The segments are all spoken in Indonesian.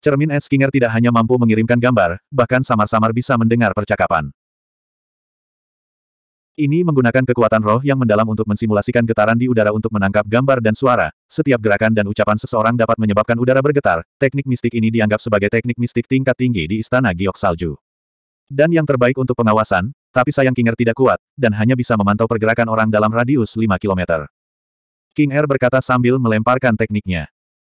Cermin es Kinger tidak hanya mampu mengirimkan gambar, bahkan samar-samar bisa mendengar percakapan. Ini menggunakan kekuatan roh yang mendalam untuk mensimulasikan getaran di udara untuk menangkap gambar dan suara. Setiap gerakan dan ucapan seseorang dapat menyebabkan udara bergetar. Teknik mistik ini dianggap sebagai teknik mistik tingkat tinggi di Istana Giok Salju. Dan yang terbaik untuk pengawasan, tapi sayang King'er tidak kuat, dan hanya bisa memantau pergerakan orang dalam radius 5 km. King Air er berkata sambil melemparkan tekniknya.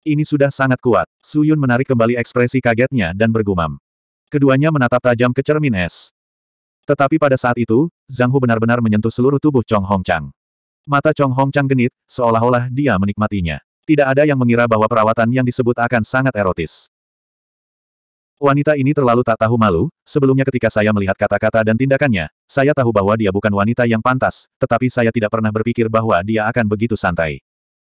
Ini sudah sangat kuat. Su Yun menarik kembali ekspresi kagetnya dan bergumam. Keduanya menatap tajam ke cermin es. Tetapi pada saat itu, Zhang Hu benar-benar menyentuh seluruh tubuh Chong Hong Chang. Mata Chong Hong Chang genit, seolah-olah dia menikmatinya. Tidak ada yang mengira bahwa perawatan yang disebut akan sangat erotis. Wanita ini terlalu tak tahu malu, sebelumnya ketika saya melihat kata-kata dan tindakannya, saya tahu bahwa dia bukan wanita yang pantas, tetapi saya tidak pernah berpikir bahwa dia akan begitu santai.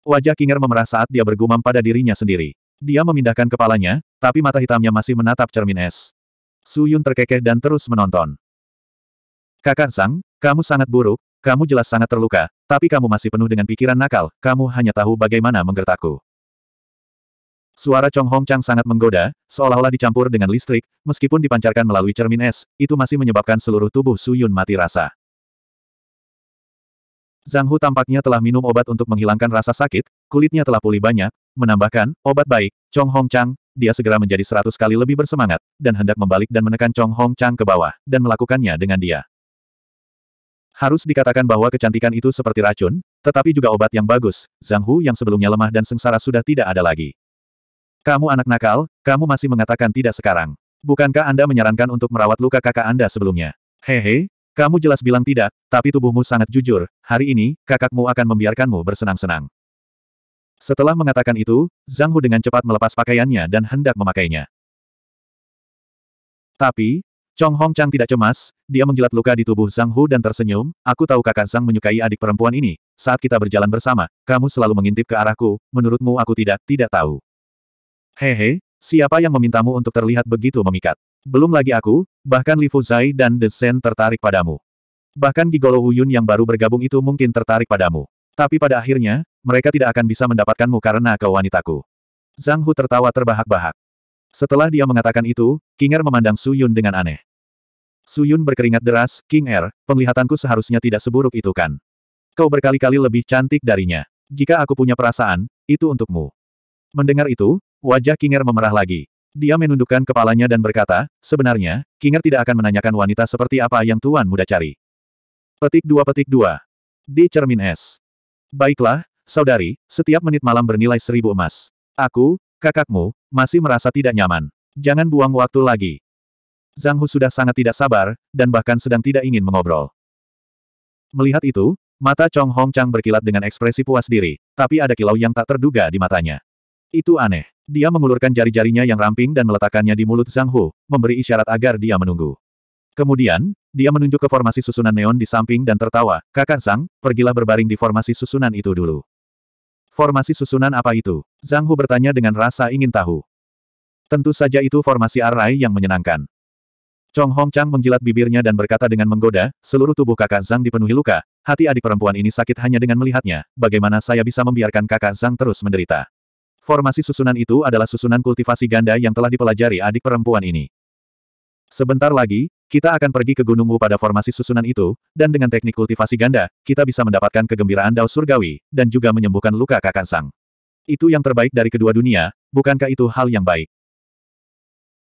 Wajah Kinger memerah saat dia bergumam pada dirinya sendiri. Dia memindahkan kepalanya, tapi mata hitamnya masih menatap cermin es. Su Yun terkekeh dan terus menonton. Kakak Sang, kamu sangat buruk, kamu jelas sangat terluka, tapi kamu masih penuh dengan pikiran nakal, kamu hanya tahu bagaimana menggertakku. Suara Chong Hong Chang sangat menggoda, seolah-olah dicampur dengan listrik, meskipun dipancarkan melalui cermin es, itu masih menyebabkan seluruh tubuh Su Yun mati rasa. Zhang Hu tampaknya telah minum obat untuk menghilangkan rasa sakit, kulitnya telah pulih banyak, menambahkan, obat baik, Chong Hong Chang, dia segera menjadi seratus kali lebih bersemangat, dan hendak membalik dan menekan Chong Hong Chang ke bawah, dan melakukannya dengan dia. Harus dikatakan bahwa kecantikan itu seperti racun, tetapi juga obat yang bagus, Zhang Hu yang sebelumnya lemah dan sengsara sudah tidak ada lagi. Kamu anak nakal, kamu masih mengatakan tidak sekarang. Bukankah Anda menyarankan untuk merawat luka kakak Anda sebelumnya? Hehe, kamu jelas bilang tidak, tapi tubuhmu sangat jujur, hari ini, kakakmu akan membiarkanmu bersenang-senang. Setelah mengatakan itu, Zhang Hu dengan cepat melepas pakaiannya dan hendak memakainya. Tapi, Chong Hong Chang tidak cemas, dia menjilat luka di tubuh Zhang Hu dan tersenyum, aku tahu kakak Zhang menyukai adik perempuan ini, saat kita berjalan bersama, kamu selalu mengintip ke arahku, menurutmu aku tidak, tidak tahu. Hehe, Siapa yang memintamu untuk terlihat begitu memikat? Belum lagi aku, bahkan Li Fuzai dan The Zen tertarik padamu. Bahkan Gigolo Wuyun yang baru bergabung itu mungkin tertarik padamu. Tapi pada akhirnya, mereka tidak akan bisa mendapatkanmu karena kewanitaku. Zhang Hu tertawa terbahak-bahak. Setelah dia mengatakan itu, King Er memandang Su Yun dengan aneh. Su Yun berkeringat deras, King Er, penglihatanku seharusnya tidak seburuk itu kan. Kau berkali-kali lebih cantik darinya. Jika aku punya perasaan, itu untukmu. Mendengar itu, Wajah Kinger memerah lagi. Dia menundukkan kepalanya dan berkata, sebenarnya, Kinger tidak akan menanyakan wanita seperti apa yang Tuan Muda cari. Petik dua petik dua. Di cermin es. Baiklah, saudari, setiap menit malam bernilai seribu emas. Aku, kakakmu, masih merasa tidak nyaman. Jangan buang waktu lagi. Zhang Hu sudah sangat tidak sabar, dan bahkan sedang tidak ingin mengobrol. Melihat itu, mata Chong Hong Chang berkilat dengan ekspresi puas diri, tapi ada kilau yang tak terduga di matanya. Itu aneh. Dia mengulurkan jari-jarinya yang ramping dan meletakkannya di mulut Zhang Hu, memberi isyarat agar dia menunggu. Kemudian, dia menunjuk ke formasi susunan neon di samping dan tertawa, kakak Zhang, pergilah berbaring di formasi susunan itu dulu. Formasi susunan apa itu? Zhang Hu bertanya dengan rasa ingin tahu. Tentu saja itu formasi Arai yang menyenangkan. Chong Hong Chang menjilat bibirnya dan berkata dengan menggoda, seluruh tubuh kakak Zhang dipenuhi luka, hati adik perempuan ini sakit hanya dengan melihatnya, bagaimana saya bisa membiarkan kakak Zhang terus menderita. Formasi susunan itu adalah susunan kultivasi ganda yang telah dipelajari adik perempuan ini. Sebentar lagi, kita akan pergi ke Gunung Wu pada formasi susunan itu, dan dengan teknik kultivasi ganda, kita bisa mendapatkan kegembiraan Dao Surgawi, dan juga menyembuhkan luka Kakang Sang. Itu yang terbaik dari kedua dunia, bukankah itu hal yang baik?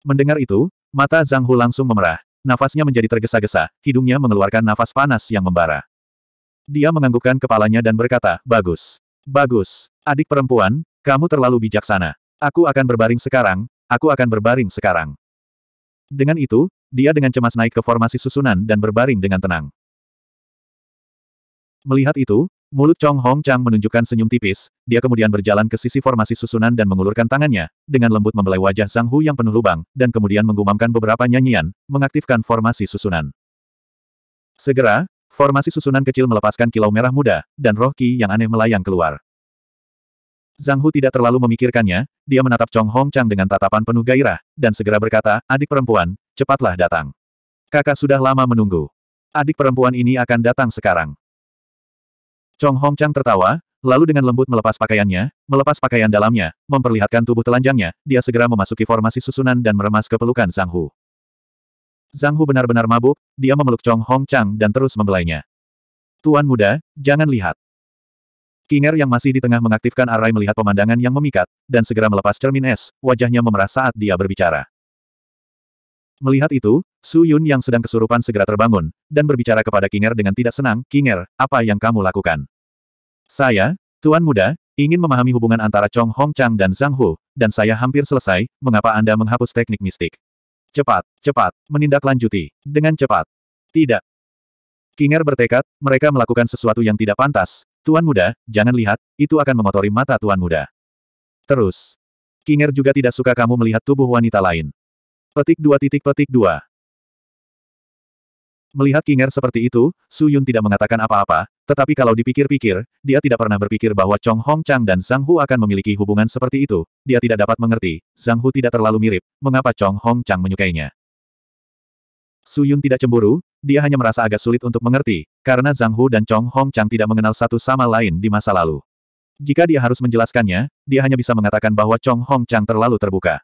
Mendengar itu, mata Zhang Hu langsung memerah, nafasnya menjadi tergesa-gesa, hidungnya mengeluarkan nafas panas yang membara. Dia menganggukkan kepalanya dan berkata, bagus. Bagus. Adik perempuan, kamu terlalu bijaksana. Aku akan berbaring sekarang, aku akan berbaring sekarang. Dengan itu, dia dengan cemas naik ke formasi susunan dan berbaring dengan tenang. Melihat itu, mulut Chong Hong Chang menunjukkan senyum tipis, dia kemudian berjalan ke sisi formasi susunan dan mengulurkan tangannya, dengan lembut membelai wajah Zhang Hu yang penuh lubang, dan kemudian menggumamkan beberapa nyanyian, mengaktifkan formasi susunan. Segera, formasi susunan kecil melepaskan kilau merah muda, dan roh ki yang aneh melayang keluar. Zhang Hu tidak terlalu memikirkannya, dia menatap Chong Hong Chang dengan tatapan penuh gairah, dan segera berkata, adik perempuan, cepatlah datang. Kakak sudah lama menunggu. Adik perempuan ini akan datang sekarang. Chong Hong Chang tertawa, lalu dengan lembut melepas pakaiannya, melepas pakaian dalamnya, memperlihatkan tubuh telanjangnya, dia segera memasuki formasi susunan dan meremas ke pelukan Zhang Hu. Zhang Hu benar-benar mabuk, dia memeluk Chong Hong Chang dan terus membelainya. Tuan muda, jangan lihat. Kinger yang masih di tengah mengaktifkan arai melihat pemandangan yang memikat, dan segera melepas cermin es, wajahnya memerah saat dia berbicara. Melihat itu, Su Yun yang sedang kesurupan segera terbangun, dan berbicara kepada Kinger dengan tidak senang, Kinger, apa yang kamu lakukan? Saya, Tuan Muda, ingin memahami hubungan antara Chong Hong Chang dan Zhang Hu, dan saya hampir selesai, mengapa Anda menghapus teknik mistik? Cepat, cepat, menindaklanjuti, dengan cepat. Tidak. Kinger bertekad, mereka melakukan sesuatu yang tidak pantas, Tuan muda, jangan lihat, itu akan mengotori mata tuan muda. Terus. Kinger juga tidak suka kamu melihat tubuh wanita lain. Petik dua titik petik dua. Melihat Kinger seperti itu, Su Yun tidak mengatakan apa-apa, tetapi kalau dipikir-pikir, dia tidak pernah berpikir bahwa Chong Hong Chang dan Sang Hu akan memiliki hubungan seperti itu. Dia tidak dapat mengerti, Sang Hu tidak terlalu mirip, mengapa Chong Hong Chang menyukainya. Su Yun tidak cemburu, dia hanya merasa agak sulit untuk mengerti, karena Zhang Hu dan Chong Hong Chang tidak mengenal satu sama lain di masa lalu. Jika dia harus menjelaskannya, dia hanya bisa mengatakan bahwa Chong Hong Chang terlalu terbuka.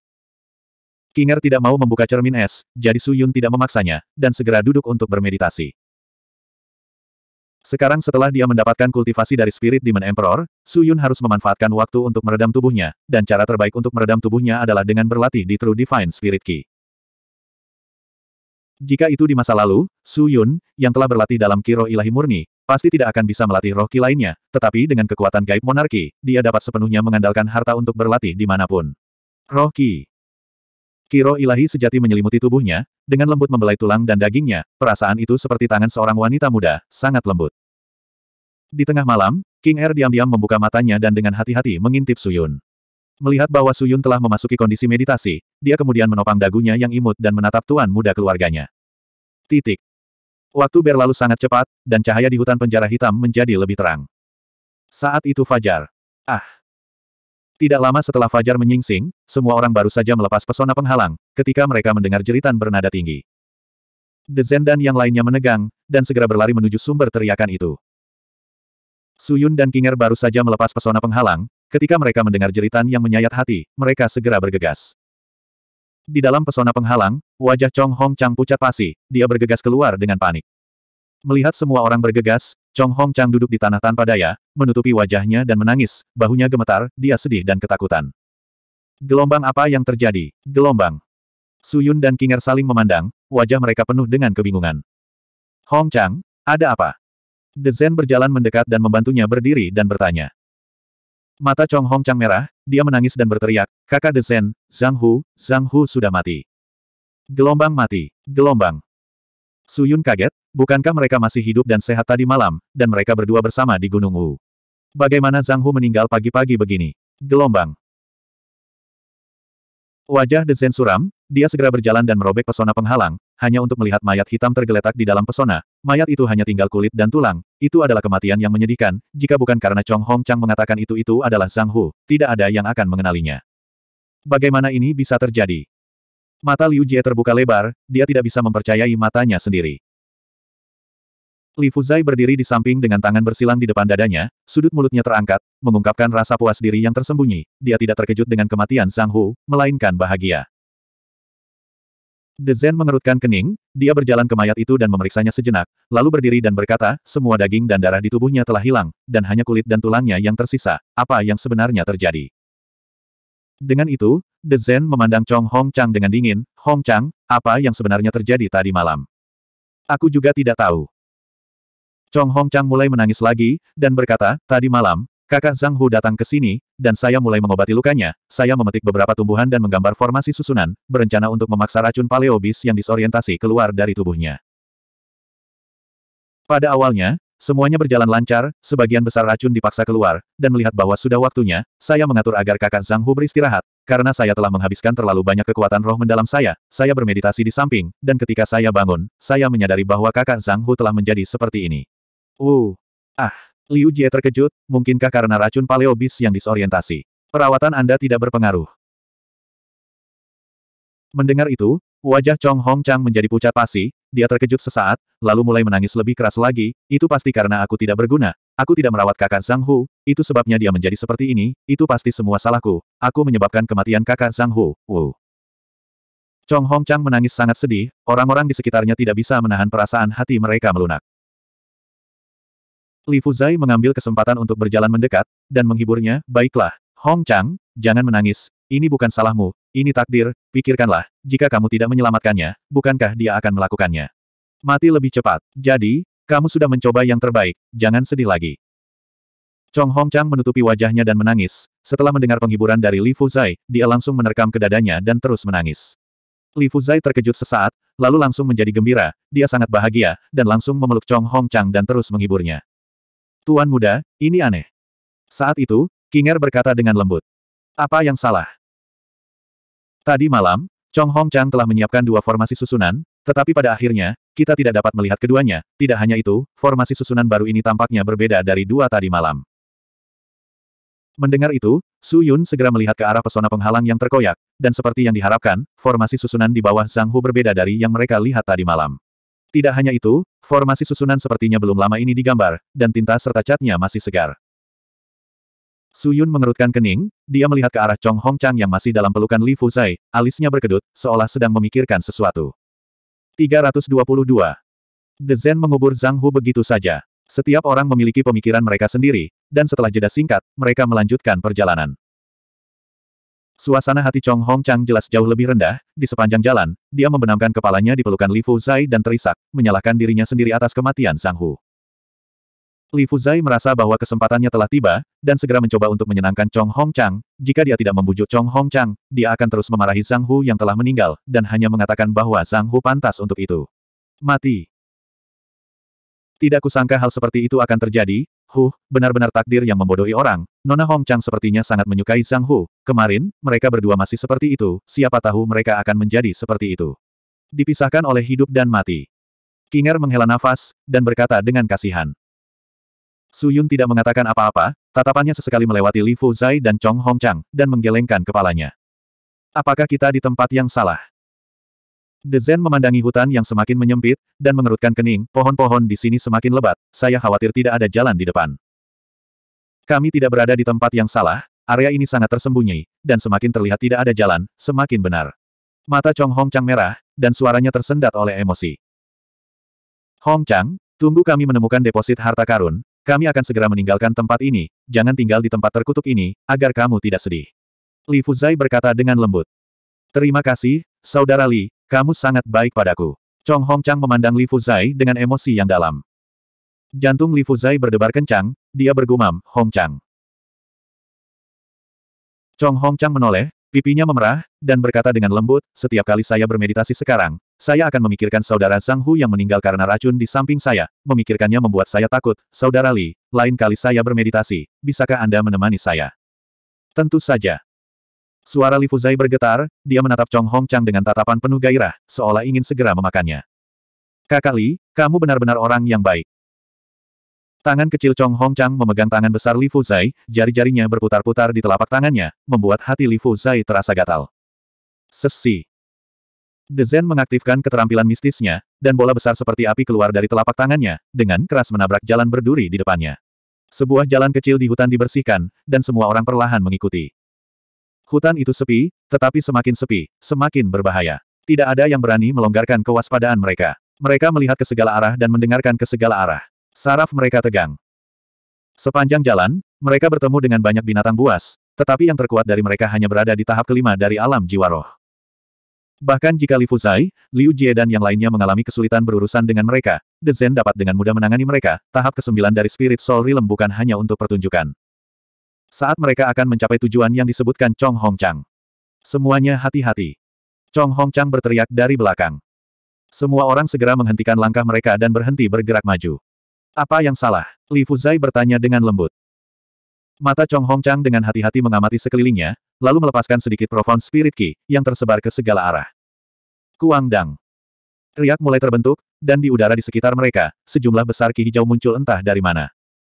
Kinger tidak mau membuka cermin es, jadi Su Yun tidak memaksanya, dan segera duduk untuk bermeditasi. Sekarang setelah dia mendapatkan kultivasi dari Spirit Demon Emperor, Su Yun harus memanfaatkan waktu untuk meredam tubuhnya, dan cara terbaik untuk meredam tubuhnya adalah dengan berlatih di True Divine Spirit Key. Jika itu di masa lalu, Su Yun, yang telah berlatih dalam Kiro Ilahi Murni, pasti tidak akan bisa melatih roh ki lainnya, tetapi dengan kekuatan gaib monarki, dia dapat sepenuhnya mengandalkan harta untuk berlatih di dimanapun. Roh ki Kiro ilahi sejati menyelimuti tubuhnya, dengan lembut membelai tulang dan dagingnya, perasaan itu seperti tangan seorang wanita muda, sangat lembut. Di tengah malam, King Er diam-diam membuka matanya dan dengan hati-hati mengintip Su Yun. Melihat bahwa Suyun telah memasuki kondisi meditasi, dia kemudian menopang dagunya yang imut dan menatap tuan muda keluarganya. Titik. Waktu berlalu sangat cepat, dan cahaya di hutan penjara hitam menjadi lebih terang. Saat itu Fajar. Ah. Tidak lama setelah Fajar menyingsing, semua orang baru saja melepas pesona penghalang, ketika mereka mendengar jeritan bernada tinggi. Dezen dan yang lainnya menegang, dan segera berlari menuju sumber teriakan itu. Suyun dan Kinger baru saja melepas pesona penghalang, Ketika mereka mendengar jeritan yang menyayat hati, mereka segera bergegas. Di dalam pesona penghalang, wajah Chong Hong Chang pucat pasi, dia bergegas keluar dengan panik. Melihat semua orang bergegas, Chong Hong Chang duduk di tanah tanpa daya, menutupi wajahnya dan menangis, bahunya gemetar, dia sedih dan ketakutan. Gelombang apa yang terjadi? Gelombang. Suyun dan Kinger saling memandang, wajah mereka penuh dengan kebingungan. Hong Chang, ada apa? The berjalan mendekat dan membantunya berdiri dan bertanya. Mata Chong Hong Chang merah, dia menangis dan berteriak, kakak Desen, Zhang Hu, Zhang Hu sudah mati. Gelombang mati, gelombang. Su Yun kaget, bukankah mereka masih hidup dan sehat tadi malam, dan mereka berdua bersama di Gunung Wu. Bagaimana Zhang Hu meninggal pagi-pagi begini? Gelombang. Wajah Desen suram, dia segera berjalan dan merobek pesona penghalang, hanya untuk melihat mayat hitam tergeletak di dalam pesona, Mayat itu hanya tinggal kulit dan tulang, itu adalah kematian yang menyedihkan, jika bukan karena Chong Hong Chang mengatakan itu-itu adalah Zhang Hu, tidak ada yang akan mengenalinya. Bagaimana ini bisa terjadi? Mata Liu Jie terbuka lebar, dia tidak bisa mempercayai matanya sendiri. Li Fuzai berdiri di samping dengan tangan bersilang di depan dadanya, sudut mulutnya terangkat, mengungkapkan rasa puas diri yang tersembunyi, dia tidak terkejut dengan kematian Zhang Hu, melainkan bahagia. Dezen mengerutkan kening, dia berjalan ke mayat itu dan memeriksanya sejenak, lalu berdiri dan berkata, semua daging dan darah di tubuhnya telah hilang, dan hanya kulit dan tulangnya yang tersisa, apa yang sebenarnya terjadi. Dengan itu, Dezen memandang Chong Hong Chang dengan dingin, Hong Chang, apa yang sebenarnya terjadi tadi malam? Aku juga tidak tahu. Chong Hong Chang mulai menangis lagi, dan berkata, tadi malam, Kakak Zhang Hu datang ke sini, dan saya mulai mengobati lukanya, saya memetik beberapa tumbuhan dan menggambar formasi susunan, berencana untuk memaksa racun paleobis yang disorientasi keluar dari tubuhnya. Pada awalnya, semuanya berjalan lancar, sebagian besar racun dipaksa keluar, dan melihat bahwa sudah waktunya, saya mengatur agar kakak Zhang Hu beristirahat, karena saya telah menghabiskan terlalu banyak kekuatan roh mendalam saya, saya bermeditasi di samping, dan ketika saya bangun, saya menyadari bahwa kakak Zhang Hu telah menjadi seperti ini. Uh. Ah. Liu Jie terkejut, mungkinkah karena racun paleobis yang disorientasi. Perawatan Anda tidak berpengaruh. Mendengar itu, wajah Chong Hong Chang menjadi pucat pasi, dia terkejut sesaat, lalu mulai menangis lebih keras lagi, itu pasti karena aku tidak berguna, aku tidak merawat kakak Zhang Hu, itu sebabnya dia menjadi seperti ini, itu pasti semua salahku, aku menyebabkan kematian kakak Zhang Hu, Wu. Chong Hong Chang menangis sangat sedih, orang-orang di sekitarnya tidak bisa menahan perasaan hati mereka melunak. Li Fuzai mengambil kesempatan untuk berjalan mendekat, dan menghiburnya, baiklah, Hong Chang, jangan menangis, ini bukan salahmu, ini takdir, pikirkanlah, jika kamu tidak menyelamatkannya, bukankah dia akan melakukannya? Mati lebih cepat, jadi, kamu sudah mencoba yang terbaik, jangan sedih lagi. Chong Hong Chang menutupi wajahnya dan menangis, setelah mendengar penghiburan dari Li Fuzai, dia langsung menerkam ke dadanya dan terus menangis. Li Fuzai terkejut sesaat, lalu langsung menjadi gembira, dia sangat bahagia, dan langsung memeluk Chong Hong Chang dan terus menghiburnya. Tuan muda, ini aneh. Saat itu, Kinger berkata dengan lembut. Apa yang salah? Tadi malam, Chong Hong Chang telah menyiapkan dua formasi susunan, tetapi pada akhirnya, kita tidak dapat melihat keduanya. Tidak hanya itu, formasi susunan baru ini tampaknya berbeda dari dua tadi malam. Mendengar itu, Su Yun segera melihat ke arah pesona penghalang yang terkoyak, dan seperti yang diharapkan, formasi susunan di bawah Zhang Hu berbeda dari yang mereka lihat tadi malam. Tidak hanya itu, formasi susunan sepertinya belum lama ini digambar, dan tinta serta catnya masih segar. Su Yun mengerutkan kening, dia melihat ke arah Chong Hong Chang yang masih dalam pelukan Li Fuzai, alisnya berkedut, seolah sedang memikirkan sesuatu. 322. The Zen mengubur Zhang Hu begitu saja. Setiap orang memiliki pemikiran mereka sendiri, dan setelah jeda singkat, mereka melanjutkan perjalanan. Suasana hati Chong Hong Chang jelas jauh lebih rendah, di sepanjang jalan, dia membenamkan kepalanya di pelukan Li Fuzai dan terisak, menyalahkan dirinya sendiri atas kematian Sang Hu. Li Fuzai merasa bahwa kesempatannya telah tiba, dan segera mencoba untuk menyenangkan Chong Hong Chang, jika dia tidak membujuk Chong Hong Chang, dia akan terus memarahi Sang Hu yang telah meninggal, dan hanya mengatakan bahwa Sang Hu pantas untuk itu. Mati. Tidak kusangka hal seperti itu akan terjadi, Huh, benar-benar takdir yang membodohi orang. Nona Hong Chang sepertinya sangat menyukai Zhang Hu. Kemarin, mereka berdua masih seperti itu, siapa tahu mereka akan menjadi seperti itu. Dipisahkan oleh hidup dan mati. Kinger menghela nafas, dan berkata dengan kasihan. Su Yun tidak mengatakan apa-apa, tatapannya sesekali melewati Li Fu Zai dan Chong Hong Chang, dan menggelengkan kepalanya. Apakah kita di tempat yang salah? Dezen memandangi hutan yang semakin menyempit, dan mengerutkan kening, pohon-pohon di sini semakin lebat, saya khawatir tidak ada jalan di depan. Kami tidak berada di tempat yang salah, area ini sangat tersembunyi, dan semakin terlihat tidak ada jalan, semakin benar. Mata Chong Hong Chang merah, dan suaranya tersendat oleh emosi. Hong Chang, tunggu kami menemukan deposit harta karun, kami akan segera meninggalkan tempat ini, jangan tinggal di tempat terkutuk ini, agar kamu tidak sedih. Li Fuzai berkata dengan lembut. Terima kasih, Saudara Li, kamu sangat baik padaku. Chong Hong Chang memandang Li Fuzai dengan emosi yang dalam. Jantung Li Fuzai berdebar kencang, dia bergumam, Hong Chang. Chong Hong Chang menoleh, pipinya memerah, dan berkata dengan lembut, setiap kali saya bermeditasi sekarang, saya akan memikirkan saudara Zhang Hu yang meninggal karena racun di samping saya, memikirkannya membuat saya takut, saudara Li, lain kali saya bermeditasi, bisakah Anda menemani saya? Tentu saja. Suara Li Fuzai bergetar, dia menatap Chong Hong Chang dengan tatapan penuh gairah, seolah ingin segera memakannya. Kakak Li, kamu benar-benar orang yang baik. Tangan kecil Chong Hong Chang memegang tangan besar Li Fuzai, jari-jarinya berputar-putar di telapak tangannya, membuat hati Li Fuzai terasa gatal. Sesi. Dezen mengaktifkan keterampilan mistisnya, dan bola besar seperti api keluar dari telapak tangannya, dengan keras menabrak jalan berduri di depannya. Sebuah jalan kecil di hutan dibersihkan, dan semua orang perlahan mengikuti. Hutan itu sepi, tetapi semakin sepi, semakin berbahaya. Tidak ada yang berani melonggarkan kewaspadaan mereka. Mereka melihat ke segala arah dan mendengarkan ke segala arah. Saraf mereka tegang. Sepanjang jalan, mereka bertemu dengan banyak binatang buas, tetapi yang terkuat dari mereka hanya berada di tahap kelima dari alam jiwa roh. Bahkan jika Li Fuzai, Liu Jie dan yang lainnya mengalami kesulitan berurusan dengan mereka, The Zen dapat dengan mudah menangani mereka, tahap ke-9 dari Spirit Soul Realm bukan hanya untuk pertunjukan. Saat mereka akan mencapai tujuan yang disebutkan Chong Hong Chang. Semuanya hati-hati. Chong Hong Chang berteriak dari belakang. Semua orang segera menghentikan langkah mereka dan berhenti bergerak maju. Apa yang salah? Li Fuzai bertanya dengan lembut. Mata Chong Hong Chang dengan hati-hati mengamati sekelilingnya, lalu melepaskan sedikit profound spirit ki, yang tersebar ke segala arah. Kuang Dang. Riak mulai terbentuk, dan di udara di sekitar mereka, sejumlah besar ki hijau muncul entah dari mana.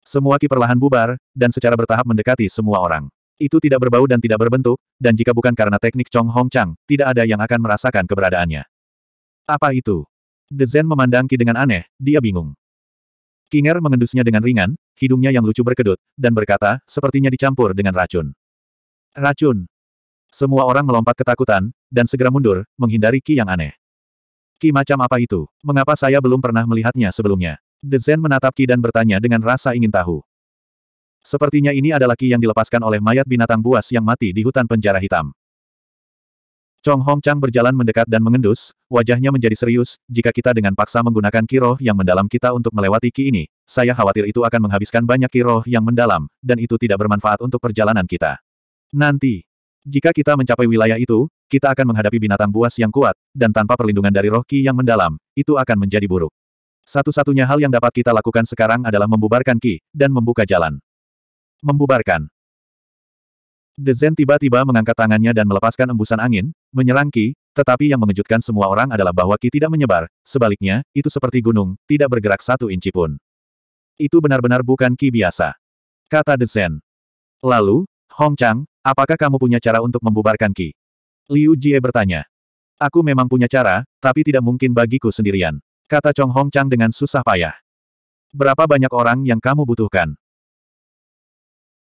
Semua ki perlahan bubar, dan secara bertahap mendekati semua orang. Itu tidak berbau dan tidak berbentuk, dan jika bukan karena teknik Chong Hong Chang, tidak ada yang akan merasakan keberadaannya. Apa itu? The Zen memandang Ki dengan aneh, dia bingung. Kinger mengendusnya dengan ringan, hidungnya yang lucu berkedut, dan berkata, sepertinya dicampur dengan racun. Racun. Semua orang melompat ketakutan, dan segera mundur, menghindari Ki yang aneh. Ki macam apa itu? Mengapa saya belum pernah melihatnya sebelumnya? Dezen menatap Ki dan bertanya dengan rasa ingin tahu. Sepertinya ini adalah Ki yang dilepaskan oleh mayat binatang buas yang mati di hutan penjara hitam. Chong Hong Chang berjalan mendekat dan mengendus, wajahnya menjadi serius, jika kita dengan paksa menggunakan kiroh yang mendalam kita untuk melewati Ki ini, saya khawatir itu akan menghabiskan banyak kiroh yang mendalam, dan itu tidak bermanfaat untuk perjalanan kita. Nanti, jika kita mencapai wilayah itu, kita akan menghadapi binatang buas yang kuat, dan tanpa perlindungan dari roh Ki yang mendalam, itu akan menjadi buruk. Satu-satunya hal yang dapat kita lakukan sekarang adalah membubarkan Ki, dan membuka jalan. Membubarkan. Zen tiba-tiba mengangkat tangannya dan melepaskan embusan angin, menyerang Ki, tetapi yang mengejutkan semua orang adalah bahwa Ki tidak menyebar, sebaliknya, itu seperti gunung, tidak bergerak satu inci pun. Itu benar-benar bukan Ki biasa. Kata Zen. Lalu, Hong Chang, apakah kamu punya cara untuk membubarkan Ki? Liu Jie bertanya. Aku memang punya cara, tapi tidak mungkin bagiku sendirian. Kata Chong Hong Chang dengan susah payah. Berapa banyak orang yang kamu butuhkan?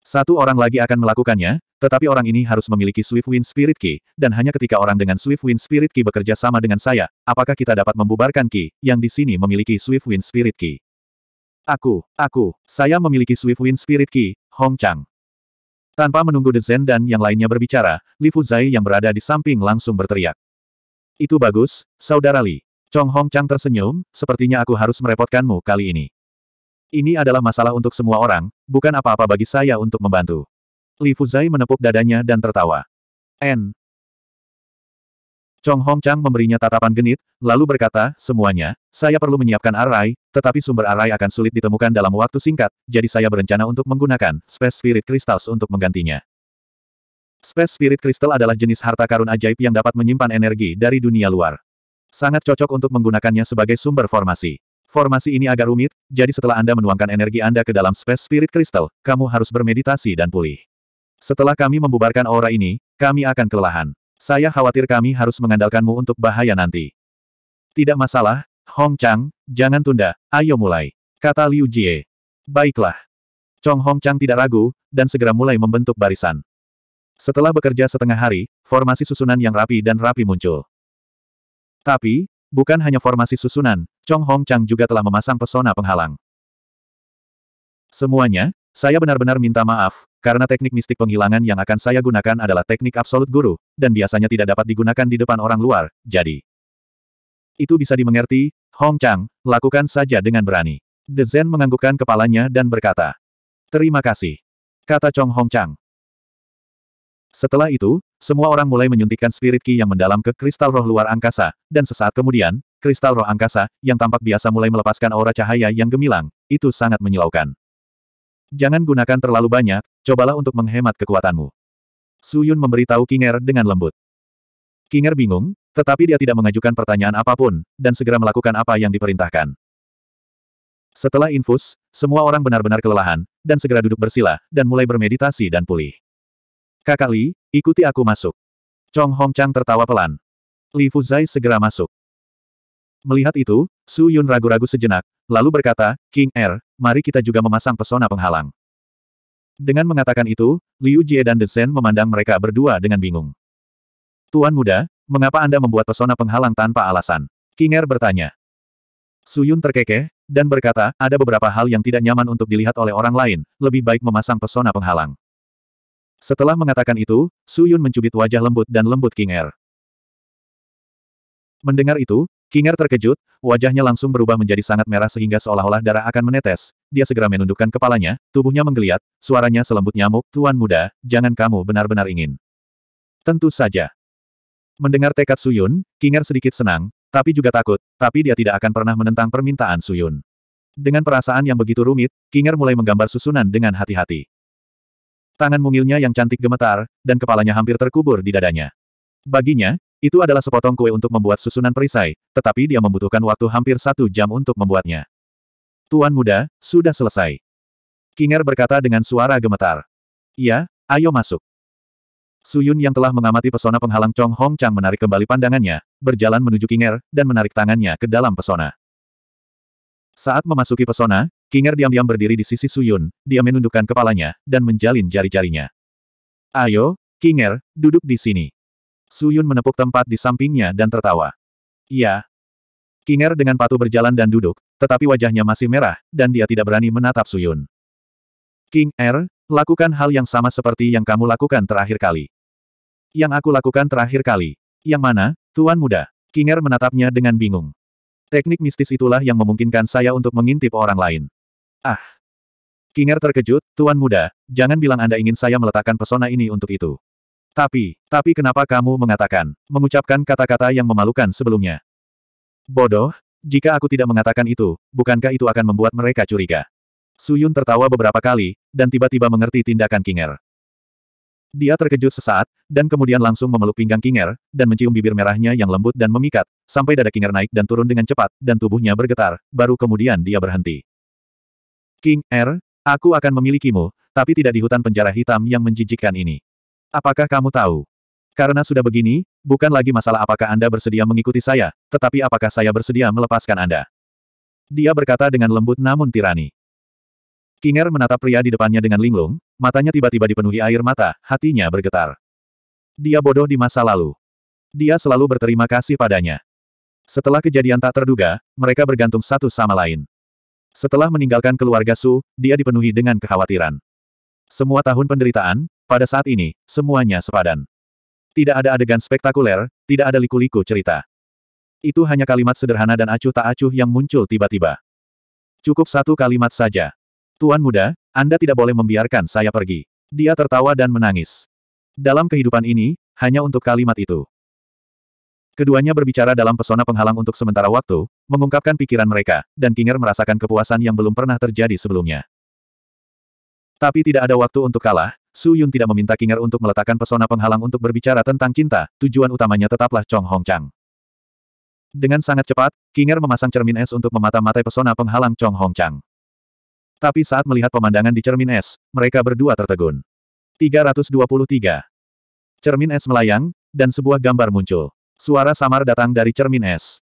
Satu orang lagi akan melakukannya, tetapi orang ini harus memiliki Swift Wind Spirit Key, dan hanya ketika orang dengan Swift Wind Spirit Key bekerja sama dengan saya, apakah kita dapat membubarkan Key yang di sini memiliki Swift Wind Spirit Key. Aku, aku, saya memiliki Swift Wind Spirit Key, Hong Chang. Tanpa menunggu The Zen dan yang lainnya berbicara, Li Fuzai yang berada di samping langsung berteriak. Itu bagus, Saudara Li. Chong Hong Chang tersenyum, sepertinya aku harus merepotkanmu kali ini. Ini adalah masalah untuk semua orang, bukan apa-apa bagi saya untuk membantu. Li Fuzai menepuk dadanya dan tertawa. N. Chong Hong Chang memberinya tatapan genit, lalu berkata, semuanya, saya perlu menyiapkan arai, tetapi sumber arai akan sulit ditemukan dalam waktu singkat, jadi saya berencana untuk menggunakan Space Spirit Crystals untuk menggantinya. Space Spirit Crystal adalah jenis harta karun ajaib yang dapat menyimpan energi dari dunia luar. Sangat cocok untuk menggunakannya sebagai sumber formasi. Formasi ini agak rumit, jadi setelah Anda menuangkan energi Anda ke dalam space spirit crystal, kamu harus bermeditasi dan pulih. Setelah kami membubarkan aura ini, kami akan kelelahan. Saya khawatir kami harus mengandalkanmu untuk bahaya nanti. Tidak masalah, Hong Chang, jangan tunda, ayo mulai. Kata Liu Jie. Baiklah. Chong Hong Chang tidak ragu, dan segera mulai membentuk barisan. Setelah bekerja setengah hari, formasi susunan yang rapi dan rapi muncul. Tapi, bukan hanya formasi susunan, Chong Hong Chang juga telah memasang pesona penghalang. Semuanya, saya benar-benar minta maaf, karena teknik mistik penghilangan yang akan saya gunakan adalah teknik absolut guru, dan biasanya tidak dapat digunakan di depan orang luar, jadi... Itu bisa dimengerti, Hong Chang, lakukan saja dengan berani. The Zen menganggukkan kepalanya dan berkata, Terima kasih. Kata Chong Hong Chang. Setelah itu, semua orang mulai menyuntikkan spirit ki yang mendalam ke kristal roh luar angkasa, dan sesaat kemudian, kristal roh angkasa, yang tampak biasa mulai melepaskan aura cahaya yang gemilang, itu sangat menyilaukan. Jangan gunakan terlalu banyak, cobalah untuk menghemat kekuatanmu. Su Suyun memberitahu Kinger dengan lembut. Kinger bingung, tetapi dia tidak mengajukan pertanyaan apapun, dan segera melakukan apa yang diperintahkan. Setelah infus, semua orang benar-benar kelelahan, dan segera duduk bersila, dan mulai bermeditasi dan pulih. Kakak Li, ikuti aku masuk. Chong Hong Chang tertawa pelan. Li Zai segera masuk. Melihat itu, Su Yun ragu-ragu sejenak, lalu berkata, King Er, mari kita juga memasang pesona penghalang. Dengan mengatakan itu, Liu Jie dan Desen memandang mereka berdua dengan bingung. Tuan muda, mengapa Anda membuat pesona penghalang tanpa alasan? King Er bertanya. Su Yun terkekeh, dan berkata, ada beberapa hal yang tidak nyaman untuk dilihat oleh orang lain, lebih baik memasang pesona penghalang. Setelah mengatakan itu, Su Yun mencubit wajah lembut dan lembut King Er. Mendengar itu, King Er terkejut, wajahnya langsung berubah menjadi sangat merah sehingga seolah-olah darah akan menetes. Dia segera menundukkan kepalanya, tubuhnya menggeliat, suaranya selembut nyamuk, Tuan muda, jangan kamu benar-benar ingin. Tentu saja. Mendengar tekad Su Yun, King Er sedikit senang, tapi juga takut, tapi dia tidak akan pernah menentang permintaan Su Yun. Dengan perasaan yang begitu rumit, King Er mulai menggambar susunan dengan hati-hati. Tangan mungilnya yang cantik gemetar, dan kepalanya hampir terkubur di dadanya. Baginya, itu adalah sepotong kue untuk membuat susunan perisai, tetapi dia membutuhkan waktu hampir satu jam untuk membuatnya. Tuan muda, sudah selesai. Kinger berkata dengan suara gemetar. Ya, ayo masuk. Suyun yang telah mengamati pesona penghalang Chong Hong Chang menarik kembali pandangannya, berjalan menuju Kinger, dan menarik tangannya ke dalam pesona. Saat memasuki pesona, Kinger diam-diam berdiri di sisi Suyun, dia menundukkan kepalanya, dan menjalin jari-jarinya. Ayo, Kinger, duduk di sini. Suyun menepuk tempat di sampingnya dan tertawa. Ya. Kinger dengan patuh berjalan dan duduk, tetapi wajahnya masih merah, dan dia tidak berani menatap Suyun. King Er, lakukan hal yang sama seperti yang kamu lakukan terakhir kali. Yang aku lakukan terakhir kali. Yang mana, Tuan Muda? Kinger menatapnya dengan bingung. Teknik mistis itulah yang memungkinkan saya untuk mengintip orang lain. Ah! Kinger terkejut, Tuan Muda, jangan bilang Anda ingin saya meletakkan pesona ini untuk itu. Tapi, tapi kenapa kamu mengatakan, mengucapkan kata-kata yang memalukan sebelumnya? Bodoh, jika aku tidak mengatakan itu, bukankah itu akan membuat mereka curiga? Suyun tertawa beberapa kali, dan tiba-tiba mengerti tindakan Kinger. Dia terkejut sesaat, dan kemudian langsung memeluk pinggang Kinger, dan mencium bibir merahnya yang lembut dan memikat, sampai dada King'er naik dan turun dengan cepat, dan tubuhnya bergetar, baru kemudian dia berhenti. King Er, aku akan memilikimu, tapi tidak di hutan penjara hitam yang menjijikkan ini. Apakah kamu tahu? Karena sudah begini, bukan lagi masalah apakah Anda bersedia mengikuti saya, tetapi apakah saya bersedia melepaskan Anda. Dia berkata dengan lembut namun tirani. King'er menatap pria di depannya dengan linglung, matanya tiba-tiba dipenuhi air mata, hatinya bergetar. Dia bodoh di masa lalu. Dia selalu berterima kasih padanya. Setelah kejadian tak terduga, mereka bergantung satu sama lain. Setelah meninggalkan keluarga Su, dia dipenuhi dengan kekhawatiran. Semua tahun penderitaan, pada saat ini, semuanya sepadan. Tidak ada adegan spektakuler, tidak ada liku-liku cerita. Itu hanya kalimat sederhana dan acuh tak acuh yang muncul tiba-tiba. Cukup satu kalimat saja. Tuan muda, Anda tidak boleh membiarkan saya pergi. Dia tertawa dan menangis. Dalam kehidupan ini, hanya untuk kalimat itu. Keduanya berbicara dalam pesona penghalang untuk sementara waktu, mengungkapkan pikiran mereka, dan Kinger merasakan kepuasan yang belum pernah terjadi sebelumnya. Tapi tidak ada waktu untuk kalah, Su Yun tidak meminta Kinger untuk meletakkan pesona penghalang untuk berbicara tentang cinta, tujuan utamanya tetaplah Chong Hong Chang. Dengan sangat cepat, Kinger memasang cermin es untuk memata-matai pesona penghalang Chong Hong Chang. Tapi saat melihat pemandangan di cermin es, mereka berdua tertegun. 323. Cermin es melayang, dan sebuah gambar muncul. Suara samar datang dari cermin es.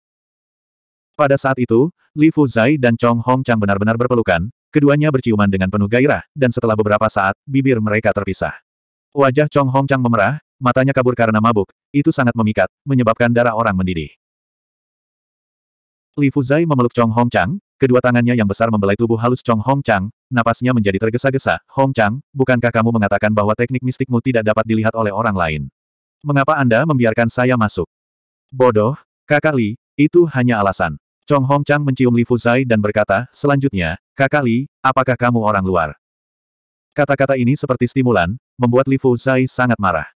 Pada saat itu, Li Fuzai dan Chong Hong Chang benar-benar berpelukan, keduanya berciuman dengan penuh gairah, dan setelah beberapa saat, bibir mereka terpisah. Wajah Chong Hong Chang memerah, matanya kabur karena mabuk, itu sangat memikat, menyebabkan darah orang mendidih. Li Fuzai memeluk Chong Hong Chang, kedua tangannya yang besar membelai tubuh halus Chong Hong Chang, napasnya menjadi tergesa-gesa. Hong Chang, bukankah kamu mengatakan bahwa teknik mistikmu tidak dapat dilihat oleh orang lain? Mengapa Anda membiarkan saya masuk? Bodoh, kakak Li, itu hanya alasan. Chong Hong Chang mencium Li Fuzai dan berkata, selanjutnya, kakak Li, apakah kamu orang luar? Kata-kata ini seperti stimulan, membuat Li Fuzai sangat marah.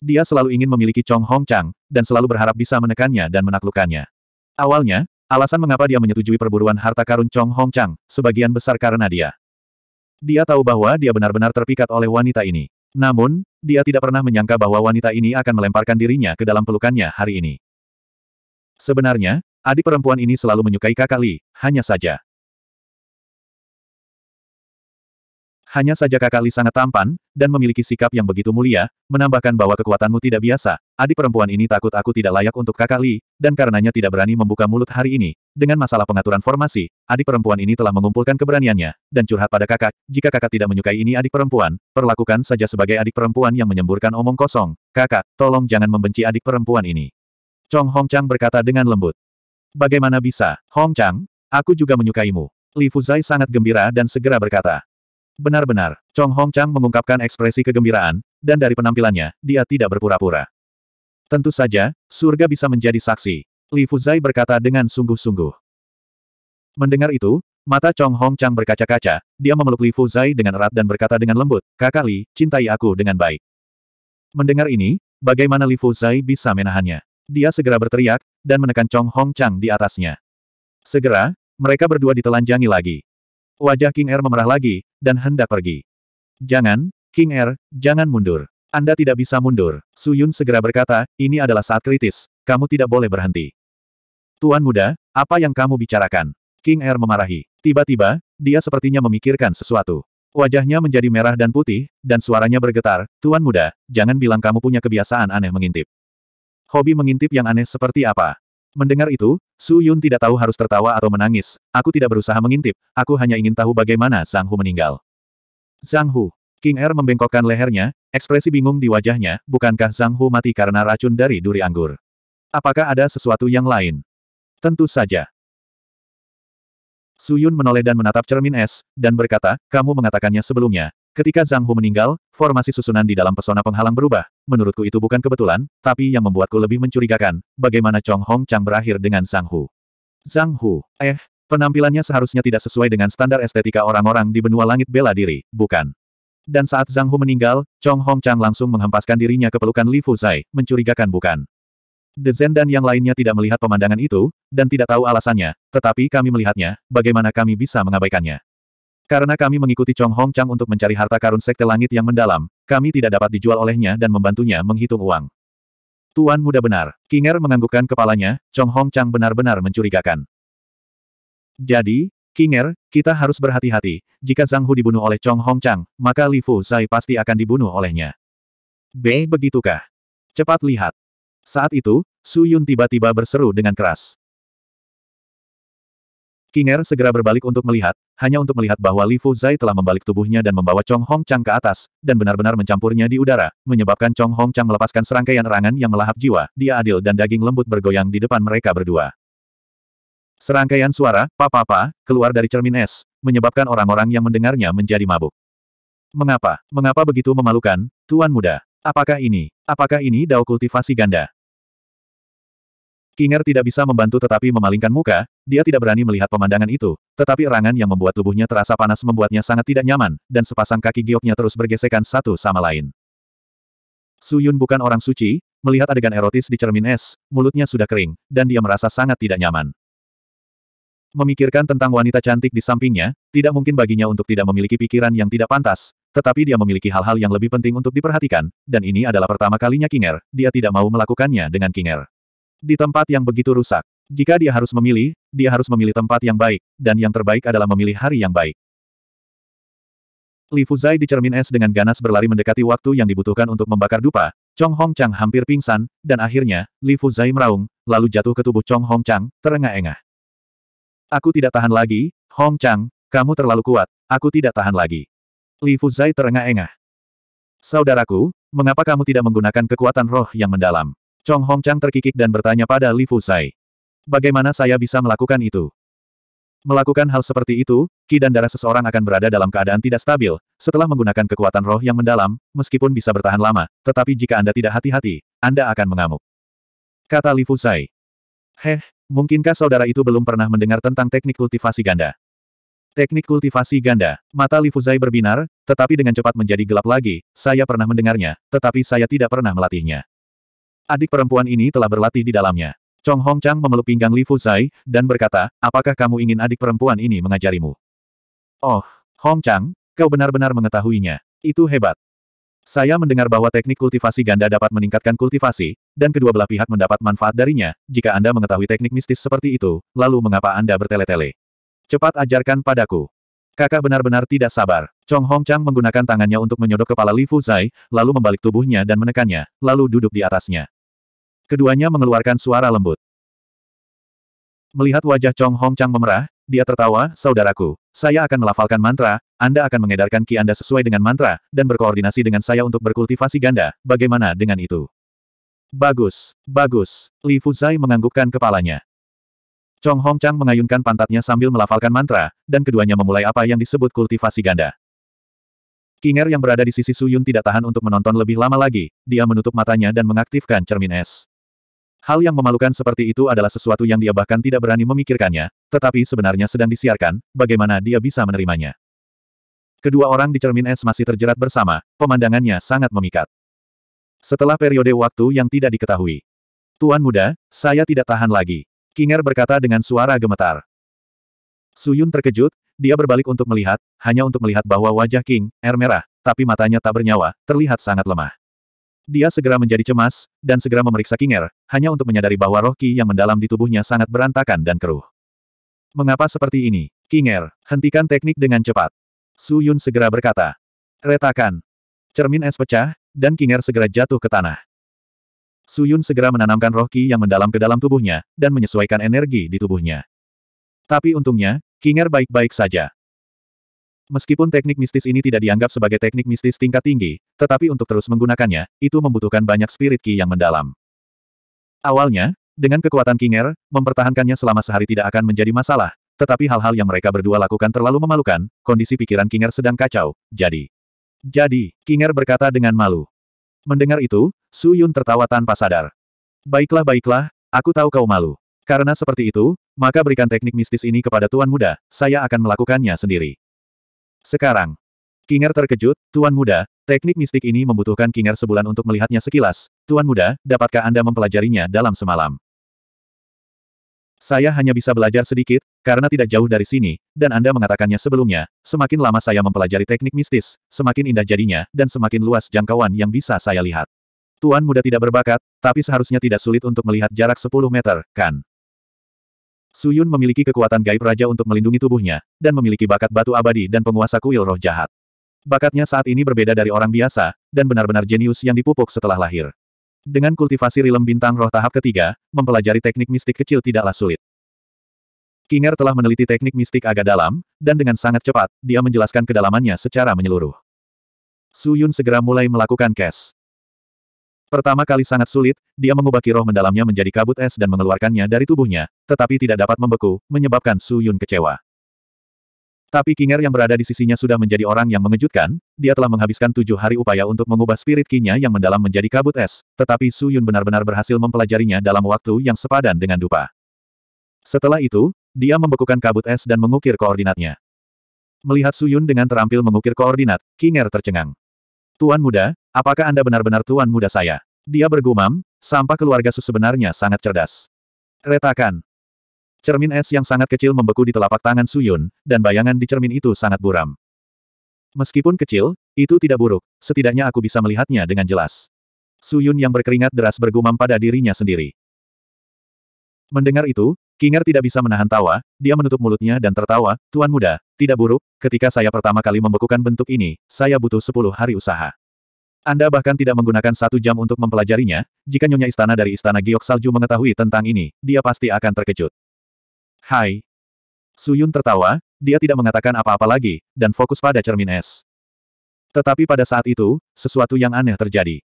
Dia selalu ingin memiliki Chong Hong Chang, dan selalu berharap bisa menekannya dan menaklukkannya. Awalnya, alasan mengapa dia menyetujui perburuan harta karun Chong Hong Chang, sebagian besar karena dia. Dia tahu bahwa dia benar-benar terpikat oleh wanita ini. Namun, dia tidak pernah menyangka bahwa wanita ini akan melemparkan dirinya ke dalam pelukannya hari ini. Sebenarnya, adik perempuan ini selalu menyukai kakali, hanya saja. Hanya saja kakak Li sangat tampan, dan memiliki sikap yang begitu mulia, menambahkan bahwa kekuatanmu tidak biasa, adik perempuan ini takut aku tidak layak untuk kakak Li, dan karenanya tidak berani membuka mulut hari ini. Dengan masalah pengaturan formasi, adik perempuan ini telah mengumpulkan keberaniannya, dan curhat pada kakak, jika kakak tidak menyukai ini adik perempuan, perlakukan saja sebagai adik perempuan yang menyemburkan omong kosong. Kakak, tolong jangan membenci adik perempuan ini. Chong Hong Chang berkata dengan lembut. Bagaimana bisa, Hong Chang, aku juga menyukaimu. Li Fuzai sangat gembira dan segera berkata, Benar-benar, Chong Hong Chang mengungkapkan ekspresi kegembiraan, dan dari penampilannya, dia tidak berpura-pura. Tentu saja, surga bisa menjadi saksi. Li Fuzai berkata dengan sungguh-sungguh. Mendengar itu, mata Chong Hong Chang berkaca-kaca, dia memeluk Li Fuzai dengan erat dan berkata dengan lembut, Kakak Li, cintai aku dengan baik. Mendengar ini, bagaimana Li Fuzai bisa menahannya? Dia segera berteriak, dan menekan Chong Hong Chang di atasnya. Segera, mereka berdua ditelanjangi lagi. Wajah King Er memerah lagi, dan hendak pergi. Jangan, King Er, jangan mundur. Anda tidak bisa mundur. Su Yun segera berkata, ini adalah saat kritis, kamu tidak boleh berhenti. Tuan muda, apa yang kamu bicarakan? King Er memarahi. Tiba-tiba, dia sepertinya memikirkan sesuatu. Wajahnya menjadi merah dan putih, dan suaranya bergetar, Tuan muda, jangan bilang kamu punya kebiasaan aneh mengintip. Hobi mengintip yang aneh seperti apa? Mendengar itu, Su Yun tidak tahu harus tertawa atau menangis. Aku tidak berusaha mengintip, aku hanya ingin tahu bagaimana Zhang Hu meninggal. Zhang Hu. King Er membengkokkan lehernya, ekspresi bingung di wajahnya, bukankah Zhang Hu mati karena racun dari duri anggur? Apakah ada sesuatu yang lain? Tentu saja. Su Yun menoleh dan menatap cermin es, dan berkata, kamu mengatakannya sebelumnya, Ketika Zhang Hu meninggal, formasi susunan di dalam pesona penghalang berubah. Menurutku itu bukan kebetulan, tapi yang membuatku lebih mencurigakan, bagaimana Chong Hong Chang berakhir dengan Zhang Hu. Zhang Hu, eh, penampilannya seharusnya tidak sesuai dengan standar estetika orang-orang di benua langit bela diri, bukan? Dan saat Zhang Hu meninggal, Chong Hong Chang langsung menghempaskan dirinya ke pelukan Li Fu Zai, mencurigakan bukan? The Zhen dan yang lainnya tidak melihat pemandangan itu, dan tidak tahu alasannya, tetapi kami melihatnya, bagaimana kami bisa mengabaikannya. Karena kami mengikuti Chong Hong Chang untuk mencari harta karun sekte langit yang mendalam, kami tidak dapat dijual olehnya dan membantunya menghitung uang. Tuan muda benar. Kinger menganggukkan kepalanya, Chong Hong Chang benar-benar mencurigakan. Jadi, Kinger, kita harus berhati-hati. Jika Zhang Hu dibunuh oleh Chong Hong Chang, maka Li Fu Zai pasti akan dibunuh olehnya. B. Begitukah? Cepat lihat. Saat itu, Su Yun tiba-tiba berseru dengan keras. Kinger segera berbalik untuk melihat, hanya untuk melihat bahwa Li Fu Zai telah membalik tubuhnya dan membawa Chong Hong Chang ke atas, dan benar-benar mencampurnya di udara, menyebabkan Chong Hong Chang melepaskan serangkaian erangan yang melahap jiwa, dia adil dan daging lembut bergoyang di depan mereka berdua. Serangkaian suara, papa-papa, keluar dari cermin es, menyebabkan orang-orang yang mendengarnya menjadi mabuk. Mengapa? Mengapa begitu memalukan, Tuan Muda? Apakah ini? Apakah ini dao kultivasi ganda? Kinger tidak bisa membantu tetapi memalingkan muka, dia tidak berani melihat pemandangan itu, tetapi erangan yang membuat tubuhnya terasa panas membuatnya sangat tidak nyaman, dan sepasang kaki gioknya terus bergesekan satu sama lain. Suyun bukan orang suci, melihat adegan erotis di cermin es, mulutnya sudah kering, dan dia merasa sangat tidak nyaman. Memikirkan tentang wanita cantik di sampingnya, tidak mungkin baginya untuk tidak memiliki pikiran yang tidak pantas, tetapi dia memiliki hal-hal yang lebih penting untuk diperhatikan, dan ini adalah pertama kalinya Kinger, dia tidak mau melakukannya dengan Kinger. Di tempat yang begitu rusak. Jika dia harus memilih, dia harus memilih tempat yang baik, dan yang terbaik adalah memilih hari yang baik. Li Fuzai di cermin es dengan ganas berlari mendekati waktu yang dibutuhkan untuk membakar dupa. Chong Hong Chang hampir pingsan, dan akhirnya, Li Fuzai meraung, lalu jatuh ke tubuh Chong Hong Chang, terengah-engah. Aku tidak tahan lagi, Hong Chang, kamu terlalu kuat, aku tidak tahan lagi. Li Fuzai terengah-engah. Saudaraku, mengapa kamu tidak menggunakan kekuatan roh yang mendalam? Chong Hong Chang terkikik dan bertanya pada Li Fusai. Bagaimana saya bisa melakukan itu? Melakukan hal seperti itu, ki dan darah seseorang akan berada dalam keadaan tidak stabil, setelah menggunakan kekuatan roh yang mendalam, meskipun bisa bertahan lama, tetapi jika Anda tidak hati-hati, Anda akan mengamuk. Kata Li Fusai. Heh, mungkinkah saudara itu belum pernah mendengar tentang teknik kultivasi ganda? Teknik kultivasi ganda, mata Li Fusai berbinar, tetapi dengan cepat menjadi gelap lagi, saya pernah mendengarnya, tetapi saya tidak pernah melatihnya. Adik perempuan ini telah berlatih di dalamnya. Chong Hong Chang memeluk pinggang Li Fuzai, dan berkata, apakah kamu ingin adik perempuan ini mengajarimu? Oh, Hong Chang, kau benar-benar mengetahuinya. Itu hebat. Saya mendengar bahwa teknik kultivasi ganda dapat meningkatkan kultivasi, dan kedua belah pihak mendapat manfaat darinya, jika Anda mengetahui teknik mistis seperti itu, lalu mengapa Anda bertele-tele? Cepat ajarkan padaku. Kakak benar-benar tidak sabar. Chong Hong Chang menggunakan tangannya untuk menyodok kepala Li Fuzai, lalu membalik tubuhnya dan menekannya, lalu duduk di atasnya. Keduanya mengeluarkan suara lembut. Melihat wajah Chong Hong Chang memerah, dia tertawa, saudaraku. Saya akan melafalkan mantra, Anda akan mengedarkan ki Anda sesuai dengan mantra, dan berkoordinasi dengan saya untuk berkultivasi ganda, bagaimana dengan itu? Bagus, bagus, Li Fuzai menganggukkan kepalanya. Chong Hong Chang mengayunkan pantatnya sambil melafalkan mantra, dan keduanya memulai apa yang disebut kultivasi ganda. Kinger yang berada di sisi Suyun tidak tahan untuk menonton lebih lama lagi, dia menutup matanya dan mengaktifkan cermin es. Hal yang memalukan seperti itu adalah sesuatu yang dia bahkan tidak berani memikirkannya, tetapi sebenarnya sedang disiarkan, bagaimana dia bisa menerimanya. Kedua orang di cermin es masih terjerat bersama, pemandangannya sangat memikat. Setelah periode waktu yang tidak diketahui. Tuan muda, saya tidak tahan lagi. Kinger berkata dengan suara gemetar. Suyun terkejut, dia berbalik untuk melihat, hanya untuk melihat bahwa wajah King, air er merah, tapi matanya tak bernyawa, terlihat sangat lemah. Dia segera menjadi cemas, dan segera memeriksa Kinger, hanya untuk menyadari bahwa roh Ki yang mendalam di tubuhnya sangat berantakan dan keruh. Mengapa seperti ini? Kinger, hentikan teknik dengan cepat. Su Yun segera berkata. Retakan. Cermin es pecah, dan Kinger segera jatuh ke tanah. Su Yun segera menanamkan roh Ki yang mendalam ke dalam tubuhnya, dan menyesuaikan energi di tubuhnya. Tapi untungnya, Kinger baik-baik saja. Meskipun teknik mistis ini tidak dianggap sebagai teknik mistis tingkat tinggi, tetapi untuk terus menggunakannya, itu membutuhkan banyak spirit ki yang mendalam. Awalnya, dengan kekuatan Kinger, mempertahankannya selama sehari tidak akan menjadi masalah, tetapi hal-hal yang mereka berdua lakukan terlalu memalukan, kondisi pikiran Kinger sedang kacau, jadi. Jadi, Kinger berkata dengan malu. Mendengar itu, Su Yun tertawa tanpa sadar. Baiklah baiklah, aku tahu kau malu. Karena seperti itu, maka berikan teknik mistis ini kepada Tuan Muda, saya akan melakukannya sendiri. Sekarang. Kinger terkejut, Tuan Muda, teknik mistik ini membutuhkan Kinger sebulan untuk melihatnya sekilas. Tuan Muda, dapatkah Anda mempelajarinya dalam semalam? Saya hanya bisa belajar sedikit, karena tidak jauh dari sini, dan Anda mengatakannya sebelumnya, semakin lama saya mempelajari teknik mistis, semakin indah jadinya, dan semakin luas jangkauan yang bisa saya lihat. Tuan Muda tidak berbakat, tapi seharusnya tidak sulit untuk melihat jarak 10 meter, kan? Su Yun memiliki kekuatan gaib raja untuk melindungi tubuhnya, dan memiliki bakat batu abadi dan penguasa kuil roh jahat. Bakatnya saat ini berbeda dari orang biasa, dan benar-benar jenius yang dipupuk setelah lahir. Dengan kultivasi rilem bintang roh tahap ketiga, mempelajari teknik mistik kecil tidaklah sulit. Kinger telah meneliti teknik mistik agak dalam, dan dengan sangat cepat, dia menjelaskan kedalamannya secara menyeluruh. Su Yun segera mulai melakukan cash. Pertama kali sangat sulit, dia mengubah kiroh mendalamnya menjadi kabut es dan mengeluarkannya dari tubuhnya, tetapi tidak dapat membeku, menyebabkan Su Yun kecewa. Tapi Kinger yang berada di sisinya sudah menjadi orang yang mengejutkan, dia telah menghabiskan tujuh hari upaya untuk mengubah spirit kinya yang mendalam menjadi kabut es, tetapi Su Yun benar-benar berhasil mempelajarinya dalam waktu yang sepadan dengan dupa. Setelah itu, dia membekukan kabut es dan mengukir koordinatnya. Melihat Su Yun dengan terampil mengukir koordinat, Kinger tercengang. Tuan muda, apakah Anda benar-benar tuan muda saya? Dia bergumam, sampah keluarga Su sebenarnya sangat cerdas. Retakan. Cermin es yang sangat kecil membeku di telapak tangan Su Yun, dan bayangan di cermin itu sangat buram. Meskipun kecil, itu tidak buruk, setidaknya aku bisa melihatnya dengan jelas. Su Yun yang berkeringat deras bergumam pada dirinya sendiri. Mendengar itu, Kinger tidak bisa menahan tawa, dia menutup mulutnya dan tertawa, Tuan Muda, tidak buruk, ketika saya pertama kali membekukan bentuk ini, saya butuh sepuluh hari usaha. Anda bahkan tidak menggunakan satu jam untuk mempelajarinya, jika Nyonya Istana dari Istana Giok Salju mengetahui tentang ini, dia pasti akan terkejut. Hai. Suyun tertawa, dia tidak mengatakan apa-apa lagi, dan fokus pada cermin es. Tetapi pada saat itu, sesuatu yang aneh terjadi.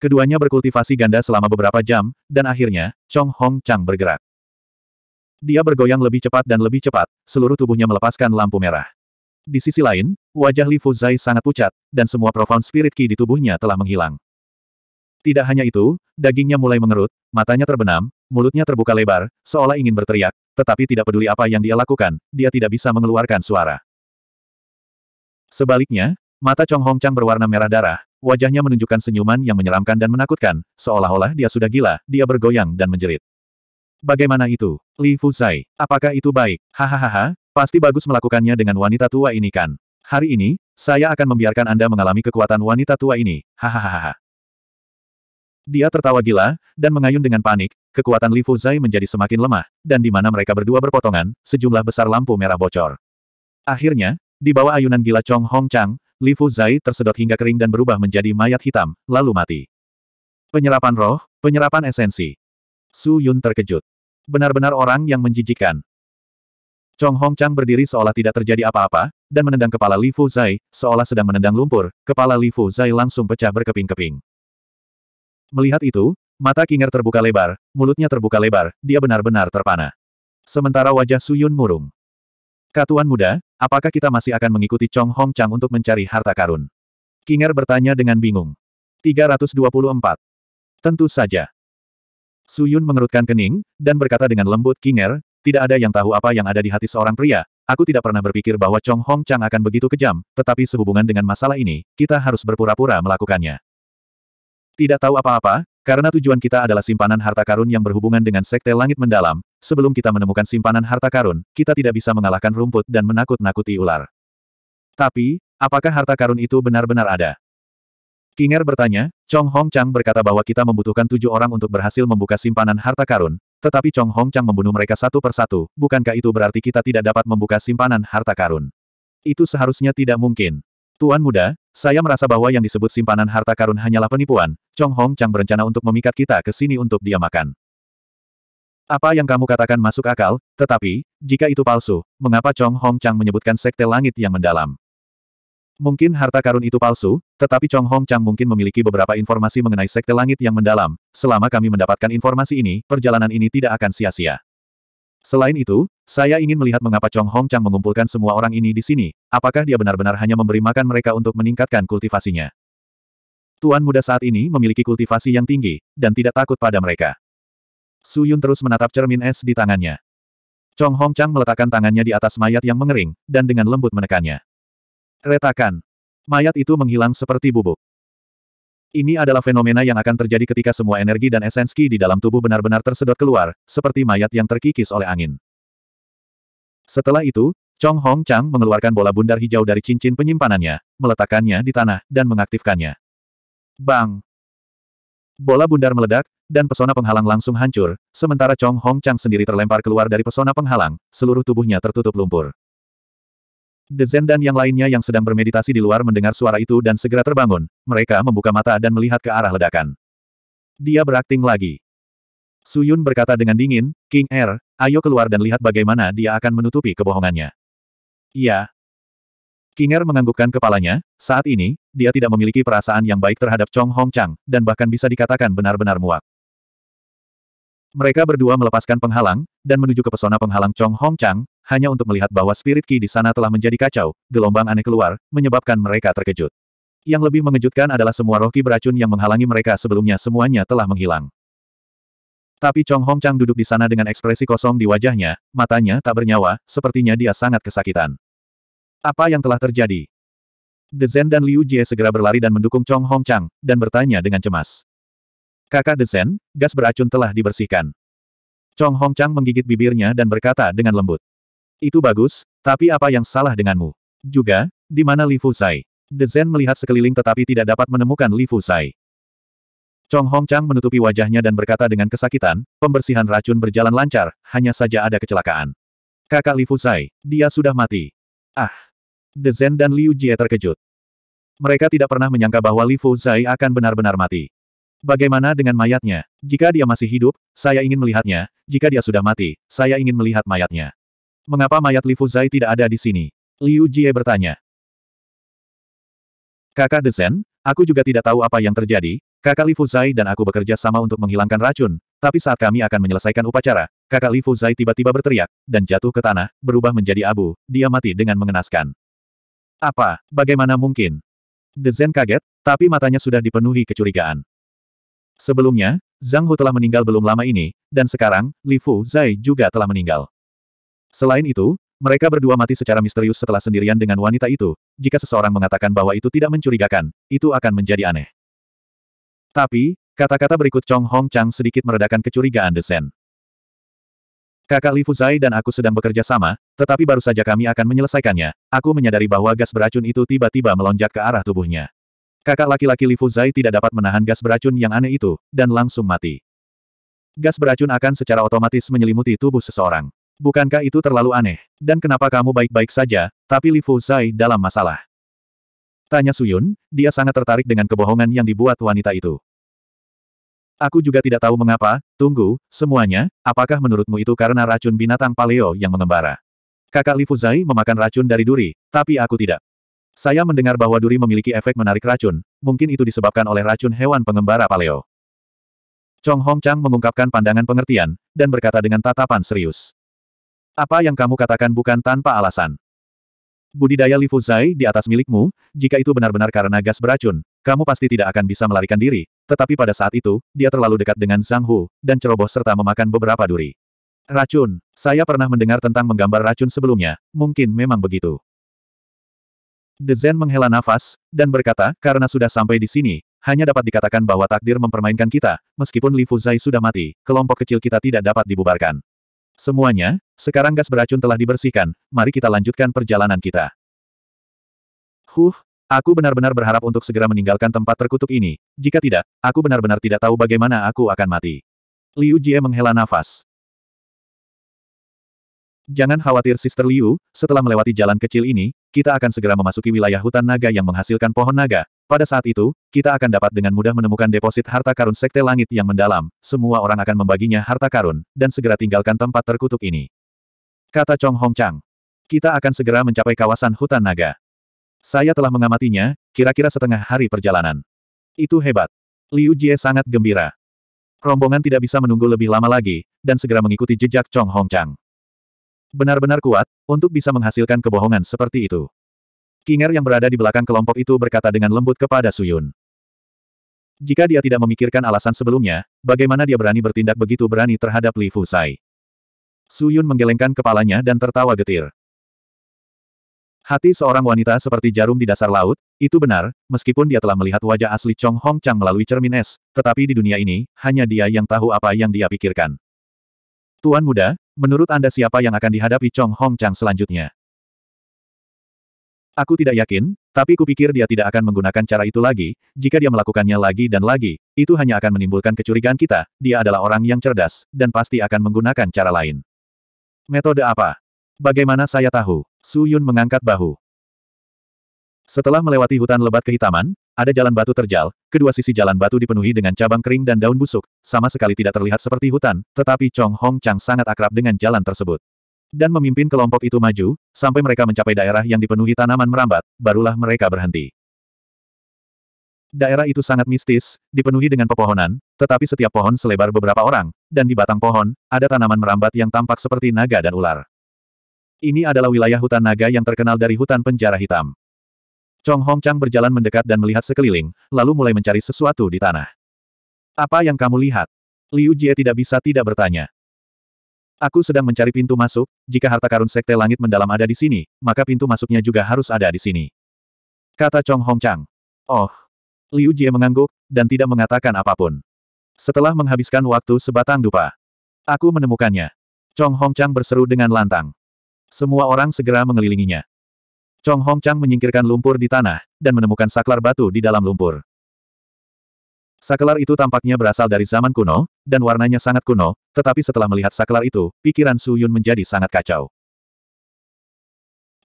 Keduanya berkultivasi ganda selama beberapa jam, dan akhirnya, Chong Hong Chang bergerak. Dia bergoyang lebih cepat dan lebih cepat, seluruh tubuhnya melepaskan lampu merah. Di sisi lain, wajah Li Fuzai sangat pucat, dan semua profound spirit ki di tubuhnya telah menghilang. Tidak hanya itu, dagingnya mulai mengerut, matanya terbenam, mulutnya terbuka lebar, seolah ingin berteriak, tetapi tidak peduli apa yang dia lakukan, dia tidak bisa mengeluarkan suara. Sebaliknya, mata Chong Hong Chang berwarna merah darah, wajahnya menunjukkan senyuman yang menyeramkan dan menakutkan, seolah-olah dia sudah gila, dia bergoyang dan menjerit. Bagaimana itu, Li Fuzai? Apakah itu baik? Hahaha, pasti bagus melakukannya dengan wanita tua ini kan. Hari ini, saya akan membiarkan Anda mengalami kekuatan wanita tua ini. Hahaha. Dia tertawa gila, dan mengayun dengan panik, kekuatan Li Fuzai menjadi semakin lemah, dan di mana mereka berdua berpotongan, sejumlah besar lampu merah bocor. Akhirnya, di bawah ayunan gila Chong Hong Chang, Li Fuzai tersedot hingga kering dan berubah menjadi mayat hitam, lalu mati. Penyerapan roh, penyerapan esensi. Su Yun terkejut. Benar-benar orang yang menjijikan. Chong Hong Chang berdiri seolah tidak terjadi apa-apa, dan menendang kepala Li Fu Zai, seolah sedang menendang lumpur, kepala Li Fu Zai langsung pecah berkeping-keping. Melihat itu, mata Kinger terbuka lebar, mulutnya terbuka lebar, dia benar-benar terpana. Sementara wajah Su Yun murung. Katuan muda, apakah kita masih akan mengikuti Chong Hong Chang untuk mencari harta karun? Kinger bertanya dengan bingung. 324. Tentu saja. Su Yun mengerutkan kening, dan berkata dengan lembut Kinger, tidak ada yang tahu apa yang ada di hati seorang pria, aku tidak pernah berpikir bahwa Chong Hong Chang akan begitu kejam, tetapi sehubungan dengan masalah ini, kita harus berpura-pura melakukannya. Tidak tahu apa-apa, karena tujuan kita adalah simpanan harta karun yang berhubungan dengan sekte langit mendalam, sebelum kita menemukan simpanan harta karun, kita tidak bisa mengalahkan rumput dan menakut-nakuti ular. Tapi, apakah harta karun itu benar-benar ada? Kinger bertanya, Chong Hong Chang berkata bahwa kita membutuhkan tujuh orang untuk berhasil membuka simpanan harta karun, tetapi Chong Hong Chang membunuh mereka satu persatu, bukankah itu berarti kita tidak dapat membuka simpanan harta karun? Itu seharusnya tidak mungkin. Tuan muda, saya merasa bahwa yang disebut simpanan harta karun hanyalah penipuan. Chong Hong Chang berencana untuk memikat kita ke sini untuk dia makan. Apa yang kamu katakan masuk akal, tetapi, jika itu palsu, mengapa Chong Hong Chang menyebutkan sekte langit yang mendalam? Mungkin harta karun itu palsu, tetapi Chong Hong Chang mungkin memiliki beberapa informasi mengenai sekte langit yang mendalam. Selama kami mendapatkan informasi ini, perjalanan ini tidak akan sia-sia. Selain itu, saya ingin melihat mengapa Chong Hong Chang mengumpulkan semua orang ini di sini, apakah dia benar-benar hanya memberi makan mereka untuk meningkatkan kultivasinya. Tuan muda saat ini memiliki kultivasi yang tinggi, dan tidak takut pada mereka. Su Yun terus menatap cermin es di tangannya. Chong Hong Chang meletakkan tangannya di atas mayat yang mengering, dan dengan lembut menekannya. Retakan. Mayat itu menghilang seperti bubuk. Ini adalah fenomena yang akan terjadi ketika semua energi dan esens di dalam tubuh benar-benar tersedot keluar, seperti mayat yang terkikis oleh angin. Setelah itu, Chong Hong Chang mengeluarkan bola bundar hijau dari cincin penyimpanannya, meletakkannya di tanah, dan mengaktifkannya. Bang! Bola bundar meledak, dan pesona penghalang langsung hancur, sementara Chong Hong Chang sendiri terlempar keluar dari pesona penghalang, seluruh tubuhnya tertutup lumpur. Dezen dan yang lainnya yang sedang bermeditasi di luar mendengar suara itu dan segera terbangun. Mereka membuka mata dan melihat ke arah ledakan. Dia berakting lagi. Suyun berkata dengan dingin, King Er, ayo keluar dan lihat bagaimana dia akan menutupi kebohongannya. Iya. King Er menganggukkan kepalanya, saat ini, dia tidak memiliki perasaan yang baik terhadap Chong Hong Chang, dan bahkan bisa dikatakan benar-benar muak. Mereka berdua melepaskan penghalang, dan menuju ke pesona penghalang Chong Hong Chang, hanya untuk melihat bahwa spirit ki di sana telah menjadi kacau, gelombang aneh keluar, menyebabkan mereka terkejut. Yang lebih mengejutkan adalah semua roh ki beracun yang menghalangi mereka sebelumnya semuanya telah menghilang. Tapi Chong Hong Chang duduk di sana dengan ekspresi kosong di wajahnya, matanya tak bernyawa, sepertinya dia sangat kesakitan. Apa yang telah terjadi? De Zhen dan Liu Jie segera berlari dan mendukung Chong Hong Chang, dan bertanya dengan cemas. Kakak De Zhen, gas beracun telah dibersihkan. Chong Hong Chang menggigit bibirnya dan berkata dengan lembut. Itu bagus, tapi apa yang salah denganmu? Juga, di mana Li Fuzai? De Zhen melihat sekeliling tetapi tidak dapat menemukan Li Fuzai. Chong Hong Chang menutupi wajahnya dan berkata dengan kesakitan, pembersihan racun berjalan lancar, hanya saja ada kecelakaan. Kakak Li Fuzai, dia sudah mati. Ah! De Zhen dan Liu Jie terkejut. Mereka tidak pernah menyangka bahwa Li Fuzai akan benar-benar mati. Bagaimana dengan mayatnya? Jika dia masih hidup, saya ingin melihatnya, jika dia sudah mati, saya ingin melihat mayatnya. Mengapa mayat Li Fuzai tidak ada di sini? Liu Jie bertanya. Kakak Desen, aku juga tidak tahu apa yang terjadi, kakak Li Fuzai dan aku bekerja sama untuk menghilangkan racun, tapi saat kami akan menyelesaikan upacara, kakak Li Fuzai tiba-tiba berteriak, dan jatuh ke tanah, berubah menjadi abu, dia mati dengan mengenaskan. Apa, bagaimana mungkin? Dezen kaget, tapi matanya sudah dipenuhi kecurigaan. Sebelumnya, Zhang Hu telah meninggal belum lama ini, dan sekarang, Li Fu Zai juga telah meninggal. Selain itu, mereka berdua mati secara misterius setelah sendirian dengan wanita itu. Jika seseorang mengatakan bahwa itu tidak mencurigakan, itu akan menjadi aneh. Tapi, kata-kata berikut Chong Hong Chang sedikit meredakan kecurigaan desain. Kakak Li Fuzai dan aku sedang bekerja sama, tetapi baru saja kami akan menyelesaikannya. Aku menyadari bahwa gas beracun itu tiba-tiba melonjak ke arah tubuhnya. Kakak laki-laki Li Fuzai tidak dapat menahan gas beracun yang aneh itu, dan langsung mati. Gas beracun akan secara otomatis menyelimuti tubuh seseorang. Bukankah itu terlalu aneh? Dan kenapa kamu baik-baik saja, tapi Li Zai dalam masalah? Tanya Suyun, dia sangat tertarik dengan kebohongan yang dibuat wanita itu. Aku juga tidak tahu mengapa, tunggu, semuanya, apakah menurutmu itu karena racun binatang paleo yang mengembara? Kakak Li Zai memakan racun dari duri, tapi aku tidak. Saya mendengar bahwa duri memiliki efek menarik racun, mungkin itu disebabkan oleh racun hewan pengembara paleo. Chong Hong Chang mengungkapkan pandangan pengertian, dan berkata dengan tatapan serius. Apa yang kamu katakan bukan tanpa alasan. Budidaya Li Fuzai di atas milikmu, jika itu benar-benar karena gas beracun, kamu pasti tidak akan bisa melarikan diri, tetapi pada saat itu, dia terlalu dekat dengan Zhang Hu, dan ceroboh serta memakan beberapa duri. Racun. Saya pernah mendengar tentang menggambar racun sebelumnya, mungkin memang begitu. De Zen menghela nafas, dan berkata, karena sudah sampai di sini, hanya dapat dikatakan bahwa takdir mempermainkan kita, meskipun Li Fuzai sudah mati, kelompok kecil kita tidak dapat dibubarkan. Semuanya, sekarang gas beracun telah dibersihkan, mari kita lanjutkan perjalanan kita. Huh, aku benar-benar berharap untuk segera meninggalkan tempat terkutuk ini, jika tidak, aku benar-benar tidak tahu bagaimana aku akan mati. Liu Jie menghela nafas. Jangan khawatir Sister Liu, setelah melewati jalan kecil ini, kita akan segera memasuki wilayah hutan naga yang menghasilkan pohon naga, pada saat itu, kita akan dapat dengan mudah menemukan deposit harta karun Sekte Langit yang mendalam, semua orang akan membaginya harta karun, dan segera tinggalkan tempat terkutuk ini. Kata Chong Hong Chang. Kita akan segera mencapai kawasan hutan naga. Saya telah mengamatinya, kira-kira setengah hari perjalanan. Itu hebat. Liu Jie sangat gembira. Rombongan tidak bisa menunggu lebih lama lagi, dan segera mengikuti jejak Chong Hong Chang. Benar-benar kuat, untuk bisa menghasilkan kebohongan seperti itu. Kinger yang berada di belakang kelompok itu berkata dengan lembut kepada Suyun. Jika dia tidak memikirkan alasan sebelumnya, bagaimana dia berani bertindak begitu berani terhadap Li Fusai? Suyun menggelengkan kepalanya dan tertawa getir. Hati seorang wanita seperti jarum di dasar laut, itu benar, meskipun dia telah melihat wajah asli Chong Hong Chang melalui cermin es, tetapi di dunia ini, hanya dia yang tahu apa yang dia pikirkan. Tuan muda, menurut Anda siapa yang akan dihadapi Chong Hong Chang selanjutnya? Aku tidak yakin, tapi kupikir dia tidak akan menggunakan cara itu lagi, jika dia melakukannya lagi dan lagi, itu hanya akan menimbulkan kecurigaan kita, dia adalah orang yang cerdas, dan pasti akan menggunakan cara lain. Metode apa? Bagaimana saya tahu? Su Yun mengangkat bahu. Setelah melewati hutan lebat kehitaman, ada jalan batu terjal, kedua sisi jalan batu dipenuhi dengan cabang kering dan daun busuk, sama sekali tidak terlihat seperti hutan, tetapi Chong Hong Chang sangat akrab dengan jalan tersebut. Dan memimpin kelompok itu maju, sampai mereka mencapai daerah yang dipenuhi tanaman merambat, barulah mereka berhenti. Daerah itu sangat mistis, dipenuhi dengan pepohonan, tetapi setiap pohon selebar beberapa orang, dan di batang pohon, ada tanaman merambat yang tampak seperti naga dan ular. Ini adalah wilayah hutan naga yang terkenal dari hutan penjara hitam. Chong Hong Chang berjalan mendekat dan melihat sekeliling, lalu mulai mencari sesuatu di tanah. Apa yang kamu lihat? Liu Jie tidak bisa tidak bertanya. Aku sedang mencari pintu masuk, jika harta karun sekte langit mendalam ada di sini, maka pintu masuknya juga harus ada di sini. Kata Chong Hong Chang. Oh. Liu Jie mengangguk, dan tidak mengatakan apapun. Setelah menghabiskan waktu sebatang dupa. Aku menemukannya. Chong Hong Chang berseru dengan lantang. Semua orang segera mengelilinginya. Chong Hong Chang menyingkirkan lumpur di tanah, dan menemukan saklar batu di dalam lumpur. Saklar itu tampaknya berasal dari zaman kuno, dan warnanya sangat kuno, tetapi setelah melihat saklar itu, pikiran Su Yun menjadi sangat kacau.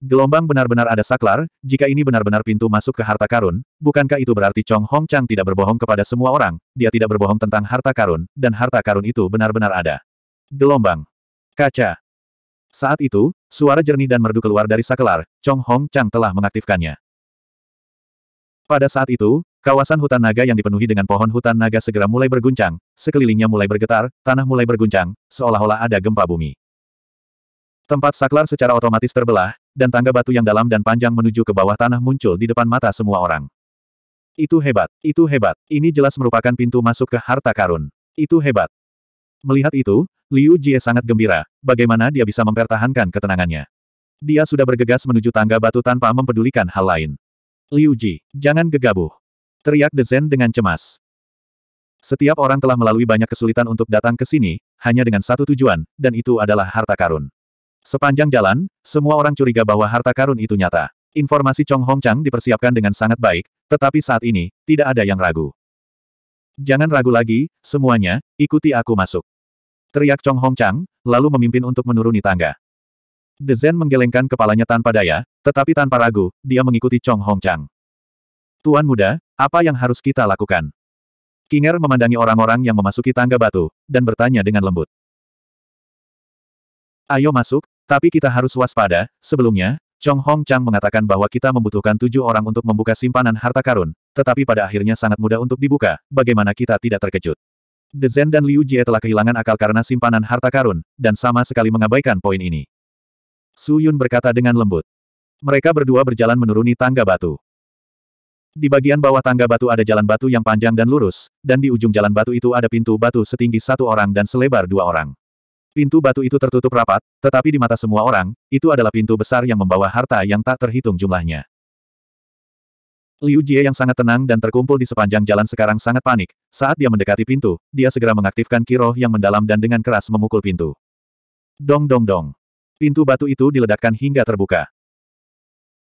Gelombang benar-benar ada saklar, jika ini benar-benar pintu masuk ke harta karun, bukankah itu berarti Chong Hong Chang tidak berbohong kepada semua orang, dia tidak berbohong tentang harta karun, dan harta karun itu benar-benar ada. Gelombang. Kaca. Saat itu, suara jernih dan merdu keluar dari saklar, Chong Hong Chang telah mengaktifkannya. Pada saat itu, Kawasan hutan naga yang dipenuhi dengan pohon hutan naga segera mulai berguncang, sekelilingnya mulai bergetar, tanah mulai berguncang, seolah-olah ada gempa bumi. Tempat saklar secara otomatis terbelah, dan tangga batu yang dalam dan panjang menuju ke bawah tanah muncul di depan mata semua orang. Itu hebat, itu hebat, ini jelas merupakan pintu masuk ke harta karun. Itu hebat. Melihat itu, Liu Jie sangat gembira, bagaimana dia bisa mempertahankan ketenangannya. Dia sudah bergegas menuju tangga batu tanpa mempedulikan hal lain. Liu Ji, jangan gegabah. Teriak Dezen dengan cemas. Setiap orang telah melalui banyak kesulitan untuk datang ke sini, hanya dengan satu tujuan, dan itu adalah harta karun. Sepanjang jalan, semua orang curiga bahwa harta karun itu nyata. Informasi Chong Hong Chang dipersiapkan dengan sangat baik, tetapi saat ini, tidak ada yang ragu. Jangan ragu lagi, semuanya, ikuti aku masuk. Teriak Chong Hong Chang, lalu memimpin untuk menuruni tangga. De Zen menggelengkan kepalanya tanpa daya, tetapi tanpa ragu, dia mengikuti Chong Hong Chang. Tuan muda, apa yang harus kita lakukan? Kinger memandangi orang-orang yang memasuki tangga batu, dan bertanya dengan lembut. Ayo masuk, tapi kita harus waspada, sebelumnya, Chong Hong Chang mengatakan bahwa kita membutuhkan tujuh orang untuk membuka simpanan harta karun, tetapi pada akhirnya sangat mudah untuk dibuka, bagaimana kita tidak terkejut. De Zen dan Liu Jie telah kehilangan akal karena simpanan harta karun, dan sama sekali mengabaikan poin ini. Su Yun berkata dengan lembut. Mereka berdua berjalan menuruni tangga batu. Di bagian bawah tangga batu ada jalan batu yang panjang dan lurus, dan di ujung jalan batu itu ada pintu batu setinggi satu orang dan selebar dua orang. Pintu batu itu tertutup rapat, tetapi di mata semua orang, itu adalah pintu besar yang membawa harta yang tak terhitung jumlahnya. Liu Jie yang sangat tenang dan terkumpul di sepanjang jalan sekarang sangat panik. Saat dia mendekati pintu, dia segera mengaktifkan kiroh yang mendalam dan dengan keras memukul pintu. Dong dong dong. Pintu batu itu diledakkan hingga terbuka.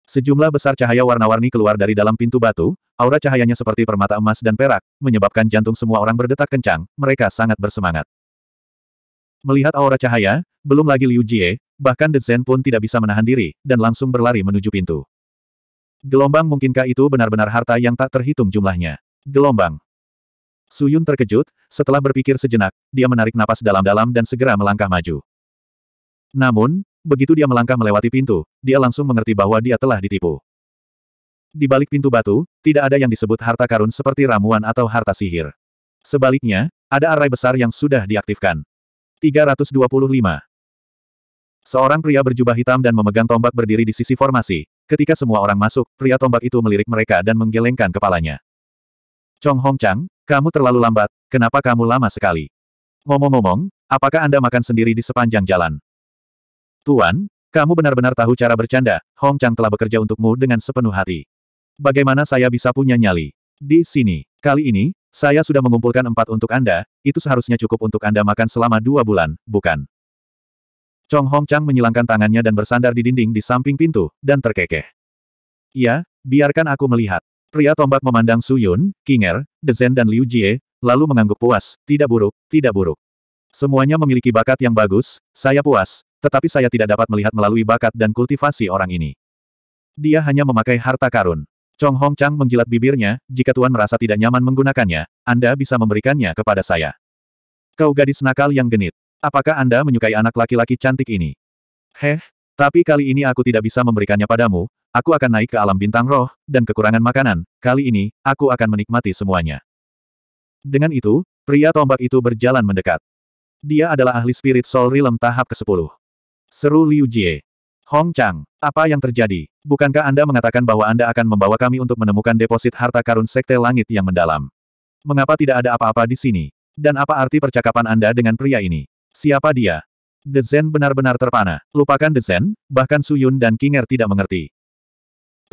Sejumlah besar cahaya warna-warni keluar dari dalam pintu batu, aura cahayanya seperti permata emas dan perak, menyebabkan jantung semua orang berdetak kencang, mereka sangat bersemangat. Melihat aura cahaya, belum lagi Liu Jie, bahkan The Zen pun tidak bisa menahan diri, dan langsung berlari menuju pintu. Gelombang mungkinkah itu benar-benar harta yang tak terhitung jumlahnya? Gelombang. Suyun terkejut, setelah berpikir sejenak, dia menarik napas dalam-dalam dan segera melangkah maju. Namun, Begitu dia melangkah melewati pintu, dia langsung mengerti bahwa dia telah ditipu. Di balik pintu batu, tidak ada yang disebut harta karun seperti ramuan atau harta sihir. Sebaliknya, ada arai besar yang sudah diaktifkan. 325. Seorang pria berjubah hitam dan memegang tombak berdiri di sisi formasi. Ketika semua orang masuk, pria tombak itu melirik mereka dan menggelengkan kepalanya. Chong Hong Chang, kamu terlalu lambat, kenapa kamu lama sekali? Ngomong-ngomong, apakah Anda makan sendiri di sepanjang jalan? Tuan, kamu benar-benar tahu cara bercanda, Hong Chang telah bekerja untukmu dengan sepenuh hati. Bagaimana saya bisa punya nyali? Di sini, kali ini, saya sudah mengumpulkan empat untuk Anda, itu seharusnya cukup untuk Anda makan selama dua bulan, bukan? Chong Hong Chang menyilangkan tangannya dan bersandar di dinding di samping pintu, dan terkekeh. Ya, biarkan aku melihat. Pria tombak memandang Su Yun, Kinger, Zen dan Liu Jie, lalu mengangguk puas, tidak buruk, tidak buruk. Semuanya memiliki bakat yang bagus, saya puas, tetapi saya tidak dapat melihat melalui bakat dan kultivasi orang ini. Dia hanya memakai harta karun. Chong Hong Chang menjilat bibirnya, jika Tuan merasa tidak nyaman menggunakannya, Anda bisa memberikannya kepada saya. Kau gadis nakal yang genit. Apakah Anda menyukai anak laki-laki cantik ini? Heh, tapi kali ini aku tidak bisa memberikannya padamu, aku akan naik ke alam bintang roh, dan kekurangan makanan, kali ini, aku akan menikmati semuanya. Dengan itu, pria tombak itu berjalan mendekat. Dia adalah ahli spirit soul realm tahap ke-10. Seru Liu Jie. Hong Chang, apa yang terjadi? Bukankah Anda mengatakan bahwa Anda akan membawa kami untuk menemukan deposit harta karun Sekte Langit yang mendalam? Mengapa tidak ada apa-apa di sini? Dan apa arti percakapan Anda dengan pria ini? Siapa dia? The Zen benar-benar terpana. Lupakan The Zen, bahkan Yun dan King Kinger tidak mengerti.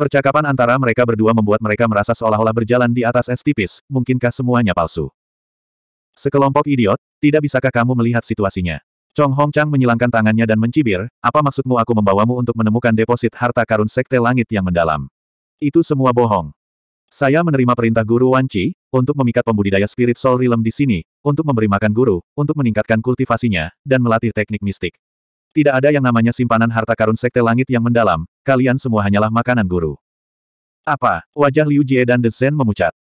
Percakapan antara mereka berdua membuat mereka merasa seolah-olah berjalan di atas es tipis, mungkinkah semuanya palsu? Sekelompok idiot, tidak bisakah kamu melihat situasinya? Chong Hong Chang menyilangkan tangannya dan mencibir, apa maksudmu aku membawamu untuk menemukan deposit harta karun sekte langit yang mendalam? Itu semua bohong. Saya menerima perintah guru Wan Chi, untuk memikat pembudidaya spirit soul realm di sini, untuk memberi makan guru, untuk meningkatkan kultivasinya, dan melatih teknik mistik. Tidak ada yang namanya simpanan harta karun sekte langit yang mendalam, kalian semua hanyalah makanan guru. Apa? Wajah Liu Jie dan The Zen memucat.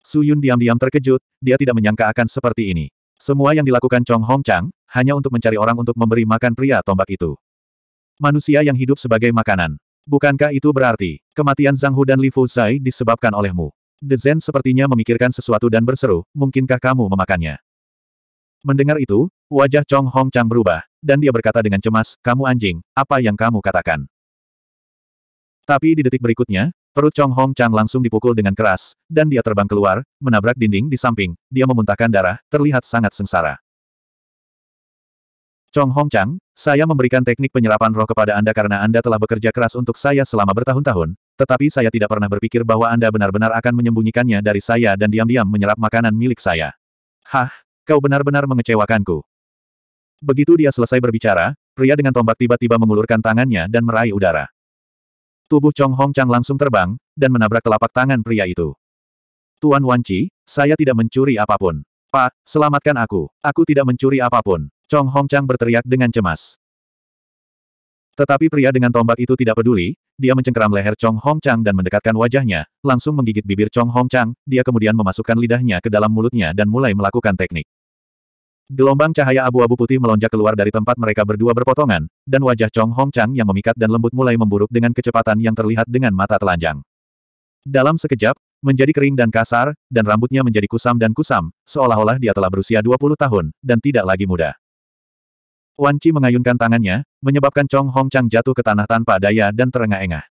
Su Yun diam-diam terkejut, dia tidak menyangka akan seperti ini. Semua yang dilakukan Chong Hong Chang, hanya untuk mencari orang untuk memberi makan pria tombak itu. Manusia yang hidup sebagai makanan. Bukankah itu berarti, kematian Zhang Hu dan Li Zai disebabkan olehmu? The Zen sepertinya memikirkan sesuatu dan berseru, mungkinkah kamu memakannya? Mendengar itu, wajah Chong Hong Chang berubah, dan dia berkata dengan cemas, kamu anjing, apa yang kamu katakan? Tapi di detik berikutnya, Perut Chong Hong Chang langsung dipukul dengan keras, dan dia terbang keluar, menabrak dinding di samping, dia memuntahkan darah, terlihat sangat sengsara. Chong Hong Chang, saya memberikan teknik penyerapan roh kepada Anda karena Anda telah bekerja keras untuk saya selama bertahun-tahun, tetapi saya tidak pernah berpikir bahwa Anda benar-benar akan menyembunyikannya dari saya dan diam-diam menyerap makanan milik saya. Hah, kau benar-benar mengecewakanku. Begitu dia selesai berbicara, pria dengan tombak tiba-tiba mengulurkan tangannya dan meraih udara. Tubuh Chong Hong Chang langsung terbang, dan menabrak telapak tangan pria itu. Tuan Chi, saya tidak mencuri apapun. Pak, selamatkan aku. Aku tidak mencuri apapun. Chong Hong Chang berteriak dengan cemas. Tetapi pria dengan tombak itu tidak peduli, dia mencengkeram leher Chong Hong Chang dan mendekatkan wajahnya, langsung menggigit bibir Chong Hong Chang, dia kemudian memasukkan lidahnya ke dalam mulutnya dan mulai melakukan teknik. Gelombang cahaya abu-abu putih melonjak keluar dari tempat mereka berdua berpotongan, dan wajah Chong Hong Chang yang memikat dan lembut mulai memburuk dengan kecepatan yang terlihat dengan mata telanjang. Dalam sekejap, menjadi kering dan kasar, dan rambutnya menjadi kusam dan kusam, seolah-olah dia telah berusia 20 tahun, dan tidak lagi muda. Wan Chi mengayunkan tangannya, menyebabkan Chong Hong Chang jatuh ke tanah tanpa daya dan terengah-engah.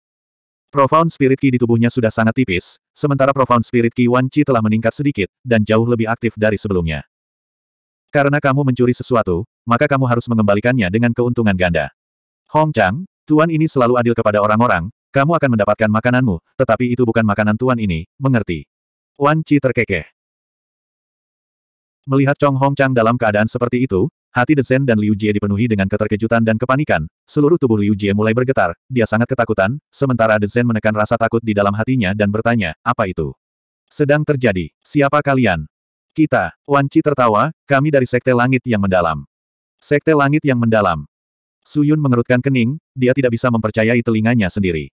Profound Spirit Ki di tubuhnya sudah sangat tipis, sementara Profound Spirit Ki Wan Chi telah meningkat sedikit, dan jauh lebih aktif dari sebelumnya. Karena kamu mencuri sesuatu, maka kamu harus mengembalikannya dengan keuntungan ganda. Hong Chang, Tuan ini selalu adil kepada orang-orang, kamu akan mendapatkan makananmu, tetapi itu bukan makanan tuan ini, mengerti? Wan Chi terkekeh. Melihat Chong Hong Chang dalam keadaan seperti itu, hati desain dan Liu Jie dipenuhi dengan keterkejutan dan kepanikan, seluruh tubuh Liu Jie mulai bergetar, dia sangat ketakutan, sementara desain menekan rasa takut di dalam hatinya dan bertanya, apa itu? Sedang terjadi, siapa kalian? Kita, Wan Chi tertawa, kami dari Sekte Langit yang Mendalam. Sekte Langit yang Mendalam. Su Yun mengerutkan kening, dia tidak bisa mempercayai telinganya sendiri.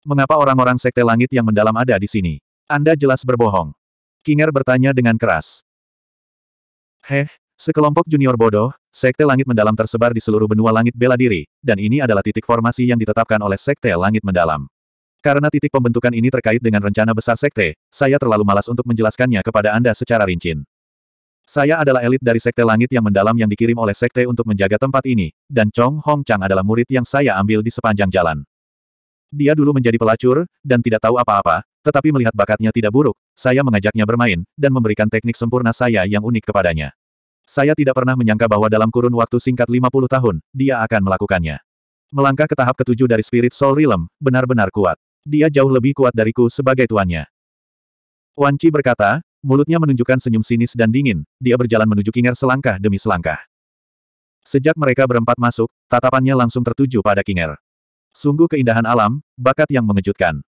Mengapa orang-orang sekte langit yang mendalam ada di sini? Anda jelas berbohong. Kinger bertanya dengan keras. Heh, sekelompok junior bodoh, sekte langit mendalam tersebar di seluruh benua langit bela diri, dan ini adalah titik formasi yang ditetapkan oleh sekte langit mendalam. Karena titik pembentukan ini terkait dengan rencana besar sekte, saya terlalu malas untuk menjelaskannya kepada Anda secara rinci. Saya adalah elit dari sekte langit yang mendalam yang dikirim oleh sekte untuk menjaga tempat ini, dan Chong Hong Chang adalah murid yang saya ambil di sepanjang jalan. Dia dulu menjadi pelacur, dan tidak tahu apa-apa, tetapi melihat bakatnya tidak buruk, saya mengajaknya bermain, dan memberikan teknik sempurna saya yang unik kepadanya. Saya tidak pernah menyangka bahwa dalam kurun waktu singkat 50 tahun, dia akan melakukannya. Melangkah ke tahap ketujuh dari Spirit Soul Realm, benar-benar kuat. Dia jauh lebih kuat dariku sebagai tuannya. Wan Chi berkata, mulutnya menunjukkan senyum sinis dan dingin, dia berjalan menuju King'er selangkah demi selangkah. Sejak mereka berempat masuk, tatapannya langsung tertuju pada King'er. Sungguh keindahan alam, bakat yang mengejutkan.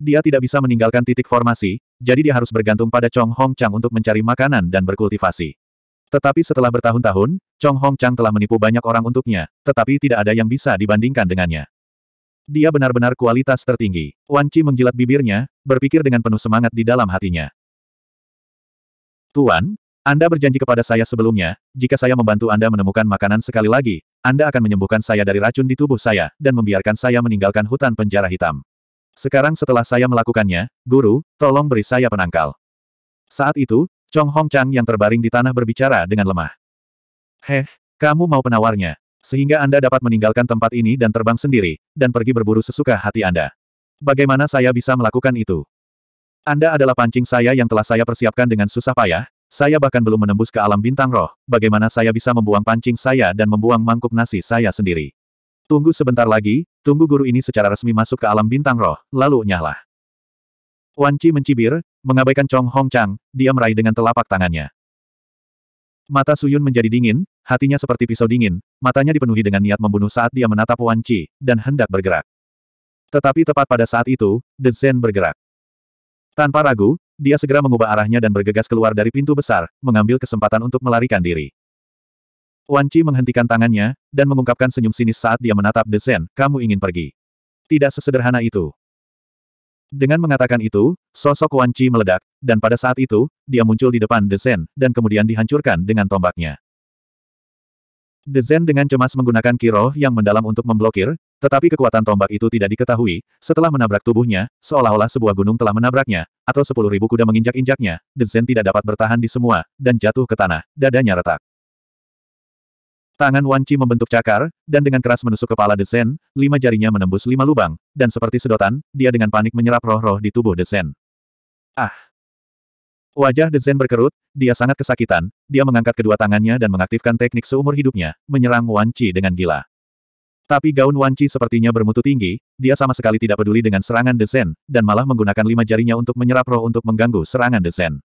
Dia tidak bisa meninggalkan titik formasi, jadi dia harus bergantung pada Chong Hong Chang untuk mencari makanan dan berkultivasi. Tetapi setelah bertahun-tahun, Chong Hong Chang telah menipu banyak orang untuknya, tetapi tidak ada yang bisa dibandingkan dengannya. Dia benar-benar kualitas tertinggi. Wan Chi menjilat bibirnya, berpikir dengan penuh semangat di dalam hatinya. Tuan, Anda berjanji kepada saya sebelumnya, jika saya membantu Anda menemukan makanan sekali lagi, anda akan menyembuhkan saya dari racun di tubuh saya, dan membiarkan saya meninggalkan hutan penjara hitam. Sekarang setelah saya melakukannya, guru, tolong beri saya penangkal. Saat itu, Chong Hong Chang yang terbaring di tanah berbicara dengan lemah. Heh, kamu mau penawarnya, sehingga Anda dapat meninggalkan tempat ini dan terbang sendiri, dan pergi berburu sesuka hati Anda. Bagaimana saya bisa melakukan itu? Anda adalah pancing saya yang telah saya persiapkan dengan susah payah, saya bahkan belum menembus ke alam bintang roh, bagaimana saya bisa membuang pancing saya dan membuang mangkuk nasi saya sendiri. Tunggu sebentar lagi, tunggu guru ini secara resmi masuk ke alam bintang roh, lalu nyahlah. Wan Chi mencibir, mengabaikan Chong Hong Chang, dia meraih dengan telapak tangannya. Mata Suyun menjadi dingin, hatinya seperti pisau dingin, matanya dipenuhi dengan niat membunuh saat dia menatap Wan Chi dan hendak bergerak. Tetapi tepat pada saat itu, The Zen bergerak. Tanpa ragu, dia segera mengubah arahnya dan bergegas keluar dari pintu besar, mengambil kesempatan untuk melarikan diri. Wan Chi menghentikan tangannya, dan mengungkapkan senyum sinis saat dia menatap Desen, kamu ingin pergi. Tidak sesederhana itu. Dengan mengatakan itu, sosok Wan Chi meledak, dan pada saat itu, dia muncul di depan Desen, dan kemudian dihancurkan dengan tombaknya. Dezen dengan cemas menggunakan kiroh yang mendalam untuk memblokir, tetapi kekuatan tombak itu tidak diketahui, setelah menabrak tubuhnya, seolah-olah sebuah gunung telah menabraknya, atau sepuluh ribu kuda menginjak-injaknya, Dezen tidak dapat bertahan di semua, dan jatuh ke tanah, dadanya retak. Tangan Chi membentuk cakar, dan dengan keras menusuk kepala Desen, lima jarinya menembus lima lubang, dan seperti sedotan, dia dengan panik menyerap roh-roh di tubuh Desen. Ah! Wajah Dezen berkerut, dia sangat kesakitan, dia mengangkat kedua tangannya dan mengaktifkan teknik seumur hidupnya, menyerang Wan Chi dengan gila. Tapi gaun Wan Chi sepertinya bermutu tinggi, dia sama sekali tidak peduli dengan serangan Dezen, dan malah menggunakan lima jarinya untuk menyerap roh untuk mengganggu serangan Dezen.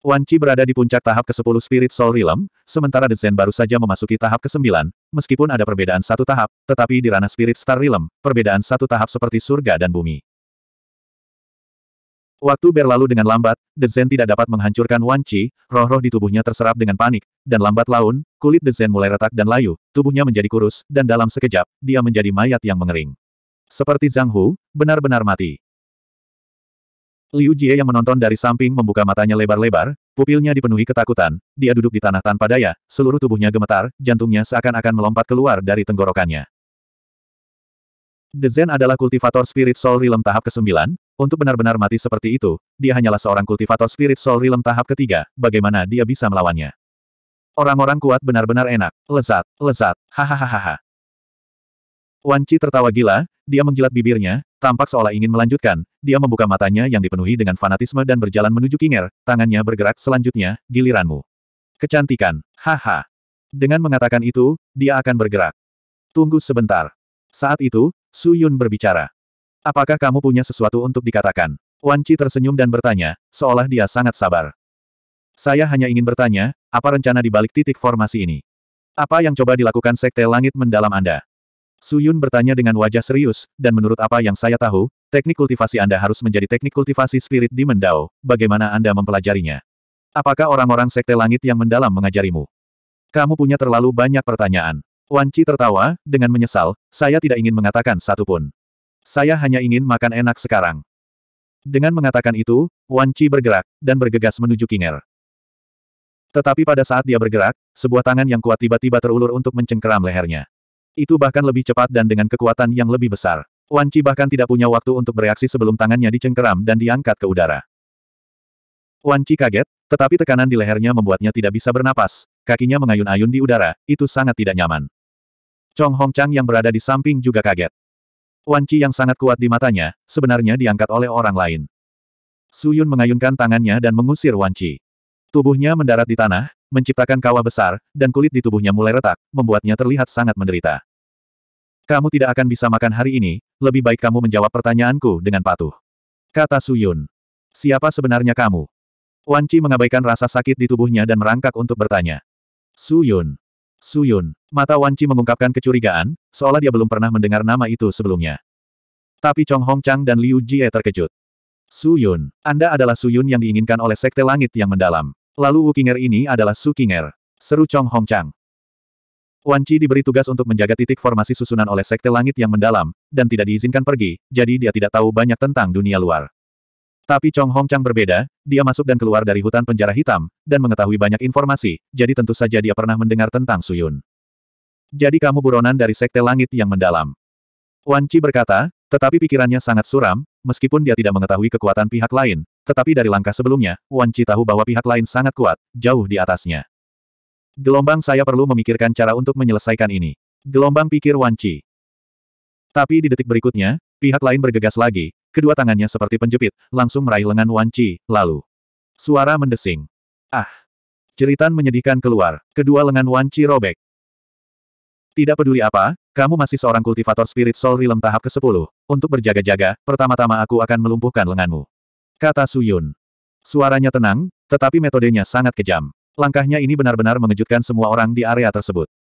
Wan Chi berada di puncak tahap ke-10 Spirit Soul Realm, sementara Dezen baru saja memasuki tahap ke-9, meskipun ada perbedaan satu tahap, tetapi di ranah Spirit Star Realm, perbedaan satu tahap seperti surga dan bumi. Waktu berlalu dengan lambat, Dezen tidak dapat menghancurkan Wan Chi, roh-roh di tubuhnya terserap dengan panik, dan lambat laun, kulit Dezen mulai retak dan layu, tubuhnya menjadi kurus, dan dalam sekejap, dia menjadi mayat yang mengering. Seperti Zhang Hu, benar-benar mati. Liu Jie yang menonton dari samping membuka matanya lebar-lebar, pupilnya dipenuhi ketakutan, dia duduk di tanah tanpa daya, seluruh tubuhnya gemetar, jantungnya seakan-akan melompat keluar dari tenggorokannya. The adalah kultivator Spirit Soul Realm tahap ke-9, untuk benar-benar mati seperti itu, dia hanyalah seorang kultivator spirit soul realm tahap ketiga, bagaimana dia bisa melawannya. Orang-orang kuat benar-benar enak, lezat, lezat, hahaha. Wan Chi tertawa gila, dia menjilat bibirnya, tampak seolah ingin melanjutkan, dia membuka matanya yang dipenuhi dengan fanatisme dan berjalan menuju Kinger, tangannya bergerak selanjutnya, giliranmu. Kecantikan, haha. Dengan mengatakan itu, dia akan bergerak. Tunggu sebentar. Saat itu, Su Yun berbicara. Apakah kamu punya sesuatu untuk dikatakan? Wan Chi tersenyum dan bertanya, seolah dia sangat sabar. Saya hanya ingin bertanya, apa rencana di balik titik formasi ini? Apa yang coba dilakukan Sekte Langit Mendalam Anda? Su Yun bertanya dengan wajah serius, dan menurut apa yang saya tahu, teknik kultivasi Anda harus menjadi teknik kultivasi spirit di Mendao, bagaimana Anda mempelajarinya? Apakah orang-orang Sekte Langit yang mendalam mengajarimu? Kamu punya terlalu banyak pertanyaan. Wan Chi tertawa, dengan menyesal, saya tidak ingin mengatakan satupun. Saya hanya ingin makan enak sekarang. Dengan mengatakan itu, Wan Chi bergerak, dan bergegas menuju Kinger. Tetapi pada saat dia bergerak, sebuah tangan yang kuat tiba-tiba terulur untuk mencengkeram lehernya. Itu bahkan lebih cepat dan dengan kekuatan yang lebih besar. Wan Chi bahkan tidak punya waktu untuk bereaksi sebelum tangannya dicengkeram dan diangkat ke udara. Wan Chi kaget, tetapi tekanan di lehernya membuatnya tidak bisa bernapas, kakinya mengayun-ayun di udara, itu sangat tidak nyaman. Chong Hong Chang yang berada di samping juga kaget. Wan Qi yang sangat kuat di matanya, sebenarnya diangkat oleh orang lain. Su Yun mengayunkan tangannya dan mengusir Wan Qi. Tubuhnya mendarat di tanah, menciptakan kawah besar, dan kulit di tubuhnya mulai retak, membuatnya terlihat sangat menderita. Kamu tidak akan bisa makan hari ini, lebih baik kamu menjawab pertanyaanku dengan patuh. Kata Su Yun. Siapa sebenarnya kamu? Wan Qi mengabaikan rasa sakit di tubuhnya dan merangkak untuk bertanya. Su Yun. Suyun. Mata Wan Chi mengungkapkan kecurigaan, seolah dia belum pernah mendengar nama itu sebelumnya. Tapi Chong Hong Chang dan Liu Jie terkejut. Suyun, Anda adalah Suyun yang diinginkan oleh Sekte Langit yang mendalam. Lalu Wukinger ini adalah Su Kinger. Seru Chong Hong Chang. Wan Chi diberi tugas untuk menjaga titik formasi susunan oleh Sekte Langit yang mendalam, dan tidak diizinkan pergi, jadi dia tidak tahu banyak tentang dunia luar. Tapi Chong Hong Chang berbeda, dia masuk dan keluar dari hutan penjara hitam, dan mengetahui banyak informasi, jadi tentu saja dia pernah mendengar tentang Suyun. Jadi kamu buronan dari Sekte Langit yang mendalam. Wan Chi berkata, tetapi pikirannya sangat suram, meskipun dia tidak mengetahui kekuatan pihak lain, tetapi dari langkah sebelumnya, Wan Chi tahu bahwa pihak lain sangat kuat, jauh di atasnya. Gelombang saya perlu memikirkan cara untuk menyelesaikan ini. Gelombang pikir Wan Chi. Tapi di detik berikutnya, pihak lain bergegas lagi, Kedua tangannya seperti penjepit, langsung meraih lengan Wan Qi, lalu. Suara mendesing. Ah! Jeritan menyedihkan keluar, kedua lengan Wan Qi robek. Tidak peduli apa, kamu masih seorang kultivator spirit soul realm tahap ke-10. Untuk berjaga-jaga, pertama-tama aku akan melumpuhkan lenganmu. Kata Suyun. Suaranya tenang, tetapi metodenya sangat kejam. Langkahnya ini benar-benar mengejutkan semua orang di area tersebut.